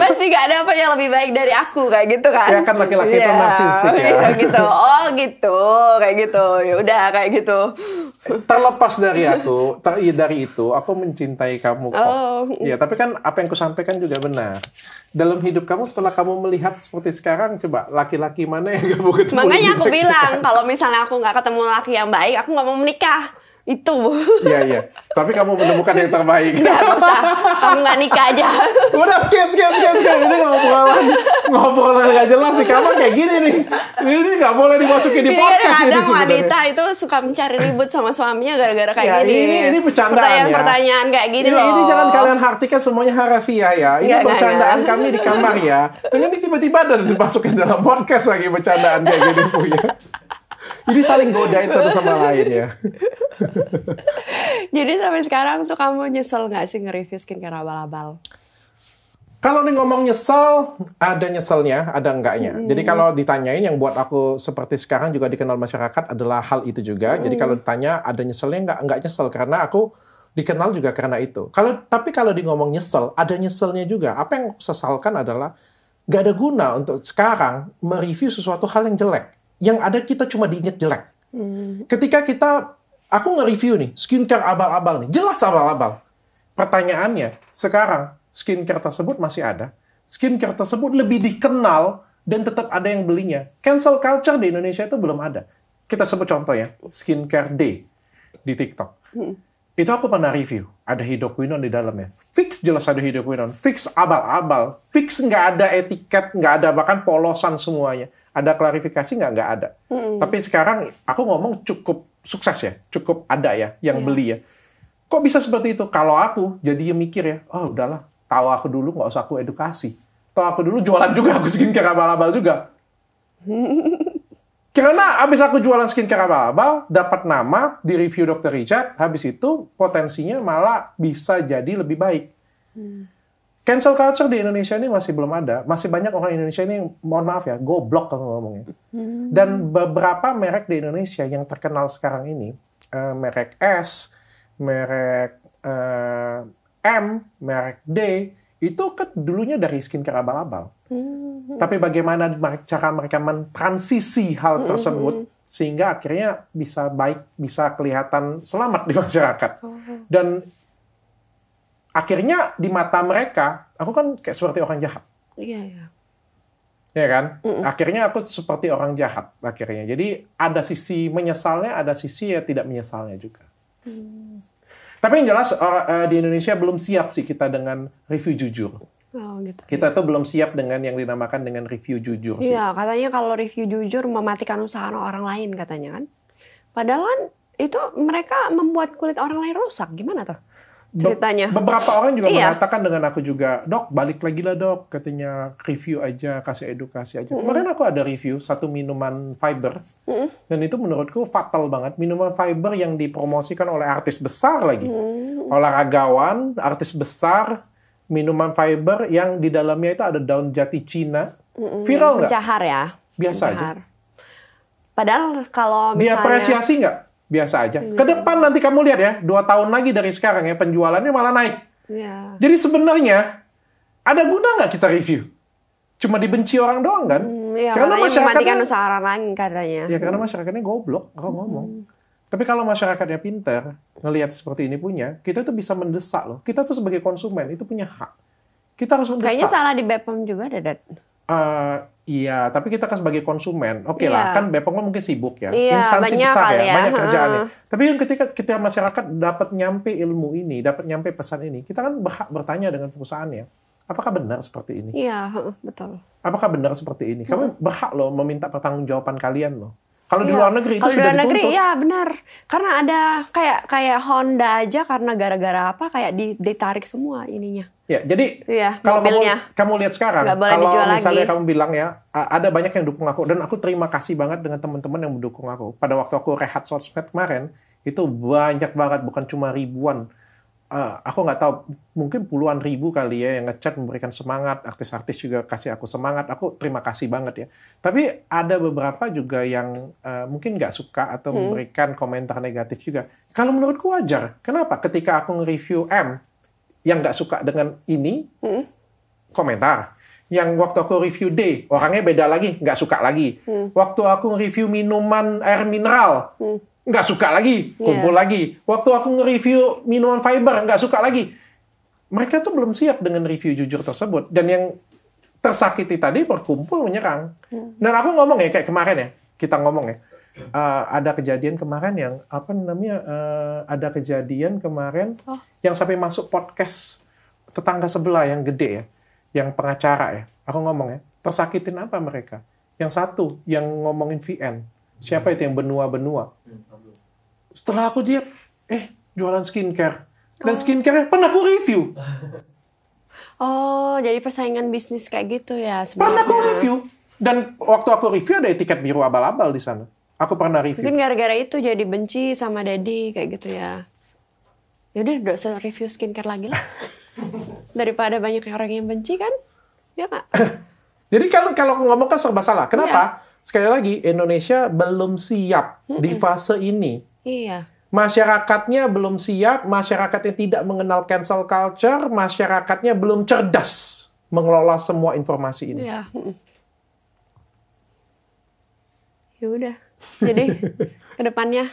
Speaker 1: Pasti nggak dapat yang lebih baik dari aku kayak gitu kan. Ya kan laki-laki itu iya. narsistik
Speaker 2: ya. Kayak gitu.
Speaker 1: Oh gitu kayak gitu. Ya udah kayak
Speaker 2: gitu. Terlepas dari aku ter dari itu aku mencintai kamu kok. Oh. Ya tapi kan apa yang aku sampaikan juga benar. Dalam hidup kamu setelah kamu melihat seperti sekarang coba laki-laki mana yang kamu ketemu? Makanya aku bilang
Speaker 1: kalau misalnya aku gak ketemu laki yang baik aku gak mau menikah
Speaker 2: itu iya iya tapi kamu menemukan yang terbaik Gak usah
Speaker 1: kamu gak nikah aja udah skip skip skip skip ini ngobrolan
Speaker 2: ngobrolan nggak jelas di kamar kayak gini nih
Speaker 3: ini nggak boleh dimasukin di iya, podcast ini kadang wanita
Speaker 1: itu suka mencari ribut sama suaminya gara-gara kayak ya, gini ini, ini bercandaan pertanyaan ya. pertanyaan kayak gini ini, loh. ini jangan kalian
Speaker 2: hartikan semuanya harafiah ya ini gak, iya, iya, bercandaan gak, kami di kamar ya ini tiba-tiba ada dimasukin dalam podcast lagi bercandaan kayak gini punya jadi saling godain satu sama lain ya.
Speaker 1: <laughs> Jadi sampai sekarang tuh kamu nyesel nggak sih nge-review skincare abal-abal?
Speaker 2: Kalau nih ngomong nyesel, ada nyeselnya, ada enggaknya. Hmm. Jadi kalau ditanyain yang buat aku seperti sekarang juga dikenal masyarakat adalah hal itu juga. Hmm. Jadi kalau ditanya ada nyeselnya enggak, enggak nyesel karena aku dikenal juga karena itu. Kalau tapi kalau di ngomong nyesel, ada nyeselnya juga. Apa yang sesalkan adalah nggak ada guna untuk sekarang mereview sesuatu hal yang jelek yang ada kita cuma diingat jelek. Hmm. Ketika kita, aku nge-review nih, skincare abal-abal nih, jelas abal-abal. Pertanyaannya, sekarang skincare tersebut masih ada, skincare tersebut lebih dikenal dan tetap ada yang belinya. Cancel culture di Indonesia itu belum ada. Kita sebut contoh ya, skincare day di TikTok. Hmm. Itu aku pernah review, ada hidroquinone di dalamnya. Fix jelas ada hidroquinone, fix abal-abal, fix nggak ada etiket, nggak ada bahkan polosan semuanya ada klarifikasi nggak? Nggak ada. Hmm. Tapi sekarang aku ngomong cukup sukses ya, cukup ada ya yang yeah. beli ya. Kok bisa seperti itu? Kalau aku jadi mikir ya, oh udahlah, tahu aku dulu nggak usah aku edukasi. Tahu aku dulu jualan juga, aku skincare abal-abal juga. <laughs> Karena habis aku jualan skincare abal-abal, dapat nama di review Dr. Richard, habis itu potensinya malah bisa jadi lebih baik. Hmm cancel culture di Indonesia ini masih belum ada. Masih banyak orang Indonesia ini, mohon maaf ya, goblok kalau ngomongnya.
Speaker 3: Hmm. Dan
Speaker 2: beberapa merek di Indonesia yang terkenal sekarang ini, uh, merek S, merek uh, M, merek D, itu kan dulunya dari skincare abal-abal.
Speaker 3: Hmm. Tapi
Speaker 2: bagaimana cara mereka mentransisi hal hmm. tersebut hmm. sehingga akhirnya bisa baik, bisa kelihatan selamat di masyarakat. Oh. Dan akhirnya di mata mereka aku kan kayak seperti orang jahat. Iya. iya. Ya kan? Mm-mm. Akhirnya aku seperti orang jahat akhirnya. Jadi ada sisi menyesalnya, ada sisi ya tidak menyesalnya juga. Mm. Tapi yang jelas eh, di Indonesia belum siap sih kita dengan review jujur. Oh, gitu. Kita tuh belum siap dengan yang dinamakan dengan review jujur sih. Iya,
Speaker 1: katanya kalau review jujur mematikan usaha orang lain katanya kan. Padahal itu mereka membuat kulit orang lain rusak. Gimana tuh? Be Beberapa orang juga
Speaker 2: iya. mengatakan dengan aku juga, dok balik lagi lah dok, katanya review aja, kasih edukasi aja. Mm -hmm. Kemarin aku ada review satu minuman fiber, mm -hmm. dan itu menurutku fatal banget. Minuman fiber yang dipromosikan oleh artis besar lagi, mm
Speaker 3: -hmm.
Speaker 2: olahragawan, artis besar, minuman fiber yang di dalamnya itu ada daun jati Cina,
Speaker 3: mm -hmm. viral nggak?
Speaker 1: ya.
Speaker 2: Biasa Pencahar. aja.
Speaker 1: Padahal kalau misalnya... Diapresiasi
Speaker 2: nggak? biasa aja. Yeah. Ke depan nanti kamu lihat ya, dua tahun lagi dari sekarang ya penjualannya malah naik. Yeah. Jadi sebenarnya ada guna nggak kita review? Cuma dibenci orang doang kan? Hmm,
Speaker 1: iya, karena masyarakatnya usaha orang lain katanya. Ya karena
Speaker 2: masyarakatnya goblok kalau hmm. ngomong. Tapi kalau masyarakatnya pintar, ngelihat seperti ini punya, kita tuh bisa mendesak loh. Kita tuh sebagai konsumen itu punya hak. Kita harus mendesak. Kayaknya
Speaker 1: salah di BPOM juga, Dedet.
Speaker 2: Eh, iya, tapi kita kan sebagai konsumen, oke okay lah, iya. kan Bepom kan mungkin sibuk ya, iya, instansi besar ya, ya, banyak kerjaan. tapi Tapi ketika kita masyarakat dapat nyampe ilmu ini, dapat nyampe pesan ini, kita kan berhak bertanya dengan perusahaannya, apakah benar seperti ini?
Speaker 3: Iya, betul.
Speaker 2: Apakah benar seperti ini? Kami berhak loh meminta pertanggungjawaban kalian loh. Kalau di iya. luar negeri itu Kalo sudah luar negeri, dituntut. Iya
Speaker 1: benar. Karena ada kayak kayak Honda aja karena gara-gara apa kayak ditarik semua ininya.
Speaker 2: Ya, jadi iya, kalau kamu kamu lihat sekarang, kalau misalnya lagi. kamu bilang ya, ada banyak yang dukung aku dan aku terima kasih banget dengan teman-teman yang mendukung aku. Pada waktu aku rehat sosmed kemarin, itu banyak banget bukan cuma ribuan uh, aku nggak tahu mungkin puluhan ribu kali ya yang ngechat memberikan semangat artis-artis juga kasih aku semangat aku terima kasih banget ya tapi ada beberapa juga yang uh, mungkin nggak suka atau hmm. memberikan komentar negatif juga kalau menurutku wajar kenapa ketika aku nge-review M yang nggak suka dengan ini hmm. komentar yang waktu aku review D orangnya beda lagi nggak suka lagi hmm. waktu aku nge review minuman air mineral hmm nggak suka lagi, iya. kumpul yeah. lagi. Waktu aku nge-review minuman fiber, nggak suka lagi. Mereka tuh belum siap dengan review jujur tersebut. Dan yang tersakiti tadi berkumpul menyerang. yeah. Dan aku ngomong ya, kayak kemarin ya, kita ngomong ya. Uh, ada kejadian kemarin yang apa namanya uh, ada kejadian kemarin oh. yang sampai masuk podcast tetangga sebelah yang gede ya yang pengacara ya aku ngomong ya tersakitin apa mereka yang satu yang ngomongin VN siapa itu yang benua-benua hmm setelah aku diet eh jualan skincare dan oh. skincare pernah aku review
Speaker 1: oh jadi persaingan bisnis kayak gitu ya sebenarnya. pernah aku review
Speaker 2: dan waktu aku review ada etiket biru abal-abal di sana aku pernah review mungkin
Speaker 1: gara-gara itu jadi benci sama Daddy kayak gitu ya yaudah udah usah review skincare lagi lah <laughs> daripada banyak orang yang benci kan ya nggak
Speaker 2: <coughs> jadi kan kalau ngomong kan serba salah kenapa Ya. sekali lagi Indonesia belum siap mm -hmm. di fase ini Iya. Masyarakatnya belum siap, masyarakatnya tidak mengenal cancel culture, masyarakatnya belum cerdas mengelola semua informasi ini.
Speaker 3: Iya.
Speaker 1: Ya udah. Jadi <laughs> ke depannya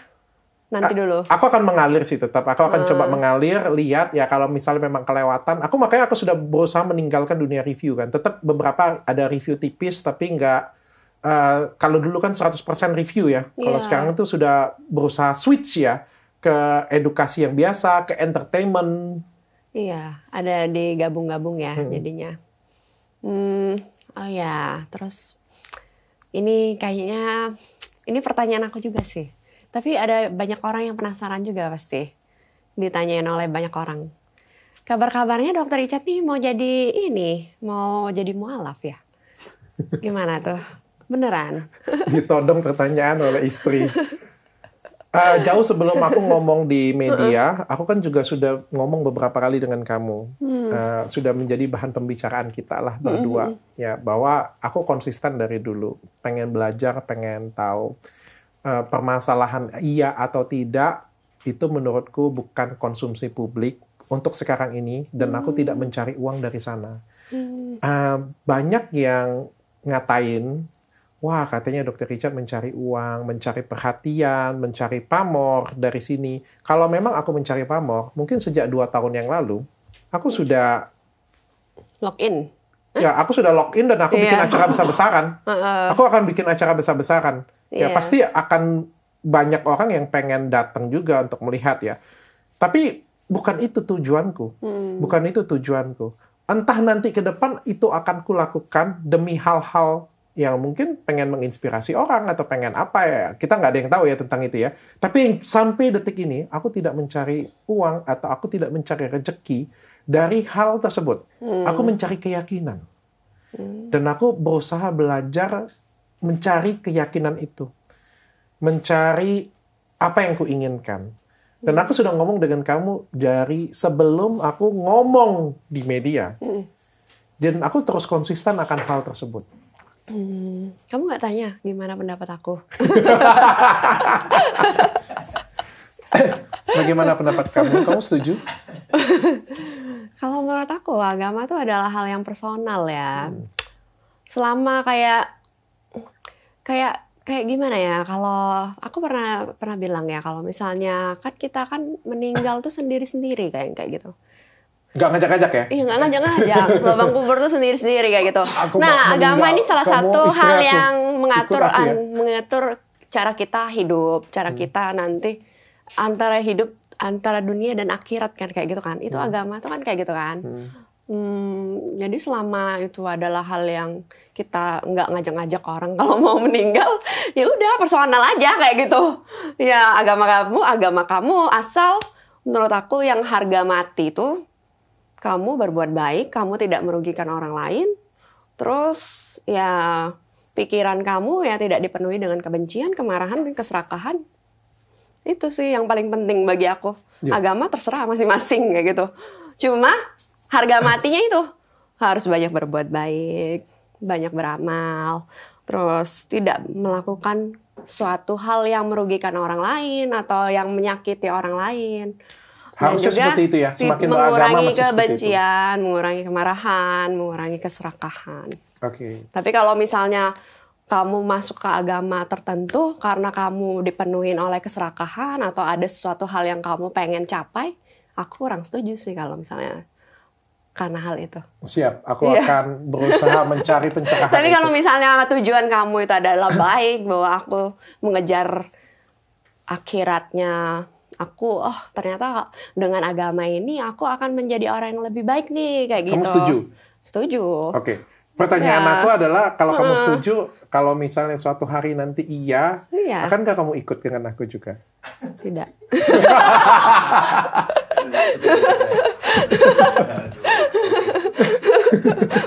Speaker 1: nanti dulu.
Speaker 2: Aku akan mengalir sih tetap. Aku akan hmm. coba ah. mengalir, lihat ya kalau misalnya memang kelewatan. Aku makanya aku sudah berusaha meninggalkan dunia review kan. Tetap beberapa ada review tipis tapi enggak uh, kalau dulu kan 100% review ya. Kalau yeah. sekarang itu sudah berusaha switch ya ke edukasi yang biasa, ke entertainment.
Speaker 1: Iya, ada di gabung gabung ya hmm. jadinya. Hmm, oh ya, terus ini kayaknya ini pertanyaan aku juga sih. Tapi ada banyak orang yang penasaran juga pasti. Ditanyain oleh banyak orang. Kabar-kabarnya dokter Icat nih mau jadi ini, mau jadi mualaf ya? <laughs> Gimana tuh? Beneran.
Speaker 2: <laughs> Ditodong pertanyaan oleh istri. Uh, jauh sebelum aku ngomong di media, <laughs> aku kan juga sudah ngomong beberapa kali dengan kamu. Uh, sudah menjadi bahan pembicaraan kita lah hmm, berdua. Hmm, ya, bahwa aku konsisten dari dulu. Pengen belajar, pengen tahu. Uh, permasalahan iya atau tidak, itu menurutku bukan konsumsi publik, untuk sekarang ini dan aku tidak mencari uang dari sana.
Speaker 3: Uh,
Speaker 2: banyak yang ngatain Wah, katanya dokter Richard mencari uang, mencari perhatian, mencari pamor dari sini. Kalau memang aku mencari pamor, mungkin sejak dua tahun yang lalu, aku sudah... Login? Ya, aku sudah login dan aku iya. bikin acara besar-besaran. <laughs> Aku akan bikin acara besar-besaran. Ya, iya. pasti akan banyak orang yang pengen datang juga untuk melihat ya. Tapi bukan itu tujuanku. Hmm. Bukan itu tujuanku. Entah nanti ke depan itu akan kulakukan demi hal-hal yang mungkin pengen menginspirasi orang atau pengen apa ya kita nggak ada yang tahu ya tentang itu ya tapi sampai detik ini aku tidak mencari uang atau aku tidak mencari rezeki dari hal tersebut
Speaker 3: hmm. aku mencari
Speaker 2: keyakinan hmm. dan aku berusaha belajar mencari keyakinan itu mencari apa yang kuinginkan dan hmm. aku sudah ngomong dengan kamu dari sebelum aku ngomong di media hmm. dan aku terus konsisten akan hal tersebut
Speaker 3: Hmm,
Speaker 1: kamu nggak tanya gimana pendapat aku? <laughs>
Speaker 2: Bagaimana pendapat kamu? Kamu setuju?
Speaker 1: Kalau menurut aku agama itu adalah hal yang personal ya. Hmm. Selama kayak kayak kayak gimana ya? Kalau aku pernah pernah bilang ya kalau misalnya kan kita kan meninggal tuh sendiri-sendiri kayak kayak gitu.
Speaker 2: Gak ngajak-ngajak ya?
Speaker 1: Iya gak ngajak-ngajak. <laughs> Lubang kubur tuh sendiri-sendiri kayak gitu. Aku nah agama ini salah satu hal yang mengatur ya? an, mengatur cara kita hidup, cara hmm. kita nanti antara hidup antara dunia dan akhirat kan kayak gitu kan. Itu hmm. agama tuh kan kayak gitu kan. Hmm. Hmm, jadi selama itu adalah hal yang kita nggak ngajak-ngajak orang <laughs> kalau mau meninggal, ya udah personal aja kayak gitu. Ya agama kamu, agama kamu asal menurut aku yang harga mati itu kamu berbuat baik, kamu tidak merugikan orang lain, terus ya pikiran kamu ya tidak dipenuhi dengan kebencian, kemarahan, dan keserakahan. Itu sih yang paling penting bagi aku. Ya. Agama terserah masing-masing kayak gitu. Cuma harga matinya itu harus banyak berbuat baik, banyak beramal, terus tidak melakukan suatu hal yang merugikan orang lain atau yang menyakiti orang lain.
Speaker 3: Harusnya juga seperti itu ya, semakin mengurangi kebencian,
Speaker 1: mengurangi kemarahan, mengurangi keserakahan. Oke. Okay. Tapi kalau misalnya kamu masuk ke agama tertentu karena kamu dipenuhi oleh keserakahan atau ada sesuatu hal yang kamu pengen capai, aku kurang setuju sih kalau misalnya karena hal itu.
Speaker 2: Siap, aku iya. akan berusaha mencari <laughs> pencerahan. Tapi
Speaker 1: kalau itu. misalnya tujuan kamu itu adalah baik, bahwa aku mengejar akhiratnya aku oh ternyata dengan agama ini aku akan menjadi orang yang lebih baik nih kayak kamu gitu. Kamu setuju? Setuju. Oke. Okay.
Speaker 2: Pertanyaan ya. aku adalah kalau kamu setuju, kalau misalnya suatu hari nanti iya, iya. akankah kamu ikut dengan aku juga?
Speaker 3: Tidak.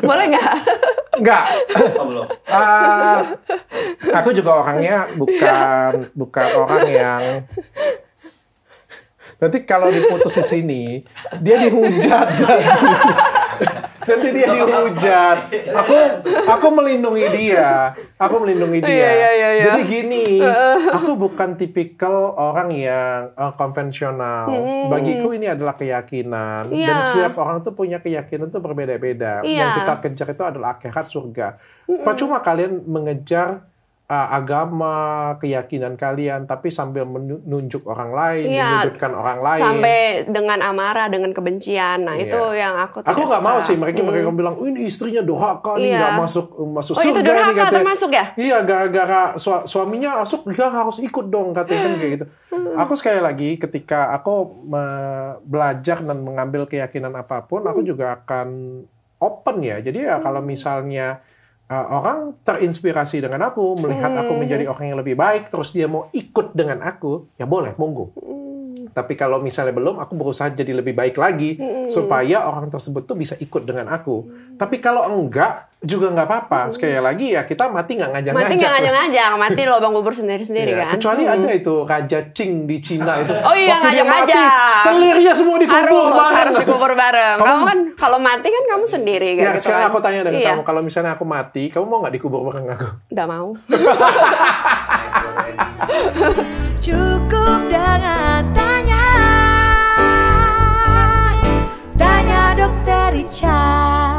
Speaker 1: <laughs> Boleh nggak?
Speaker 2: Nggak. Uh, aku juga orangnya bukan bukan orang yang Nanti kalau diputus di sini, dia dihujat. Nanti dia dihujat. Aku aku melindungi dia. Aku melindungi iya, dia. yeah, yeah, yeah. Jadi gini, <laughs> aku bukan tipikal orang yang uh, konvensional. Hmm. Bagiku ini adalah keyakinan yeah. dan iya. setiap orang tuh punya keyakinan tuh berbeda-beda. Yeah. Yang iya. kita kejar itu adalah akhirat surga. Mm -mm. Percuma kalian mengejar Eh, agama, keyakinan kalian, tapi sambil menunjuk orang lain, ya, menyudutkan orang lain. Sampai
Speaker 1: dengan amarah, dengan kebencian. Nah, ya. itu yang aku tidak Aku nggak mau sih
Speaker 2: mereka hmm. mereka bilang, oh, "Ini istrinya durhaka nih, iya. nggak ya. masuk masuk oh, surga." Oh, itu durhaka nih, termasuk ya? Iya, gara-gara suaminya masuk, dia harus ikut dong katanya kan kayak gitu. Hmm. Aku sekali lagi ketika aku belajar dan mengambil keyakinan apapun, hmm. aku juga akan open ya. Jadi ya hmm. kalau misalnya Eh, orang terinspirasi dengan aku, melihat aku hmm. menjadi orang yang lebih baik, terus dia mau ikut dengan aku, ya boleh, monggo. Hmm. Tapi kalau misalnya belum, aku berusaha jadi lebih baik lagi hmm. supaya orang tersebut tuh bisa ikut dengan aku. Hmm. Tapi kalau enggak juga nggak apa-apa. Hmm. Sekali lagi ya kita mati nggak ngajak-ngajak. Mati nggak <laughs> ngajak-ngajak, mati
Speaker 1: lubang kubur sendiri-sendiri yeah. kan. Kecuali
Speaker 2: hmm. ada itu raja Qing di Cina itu. Oh iya
Speaker 1: ngajak-ngajak. Selirnya
Speaker 2: semua dikubur harus, bareng. Harus dikubur bareng. Kamu, kamu kan
Speaker 1: kalau mati kan kamu iya, sendiri kan. Ya, gitu sekarang kan? aku tanya dengan iya. kamu
Speaker 2: kalau misalnya aku mati, kamu mau nggak dikubur bareng aku?
Speaker 1: Nggak mau. <laughs>
Speaker 3: Cukup dengan Pretty child.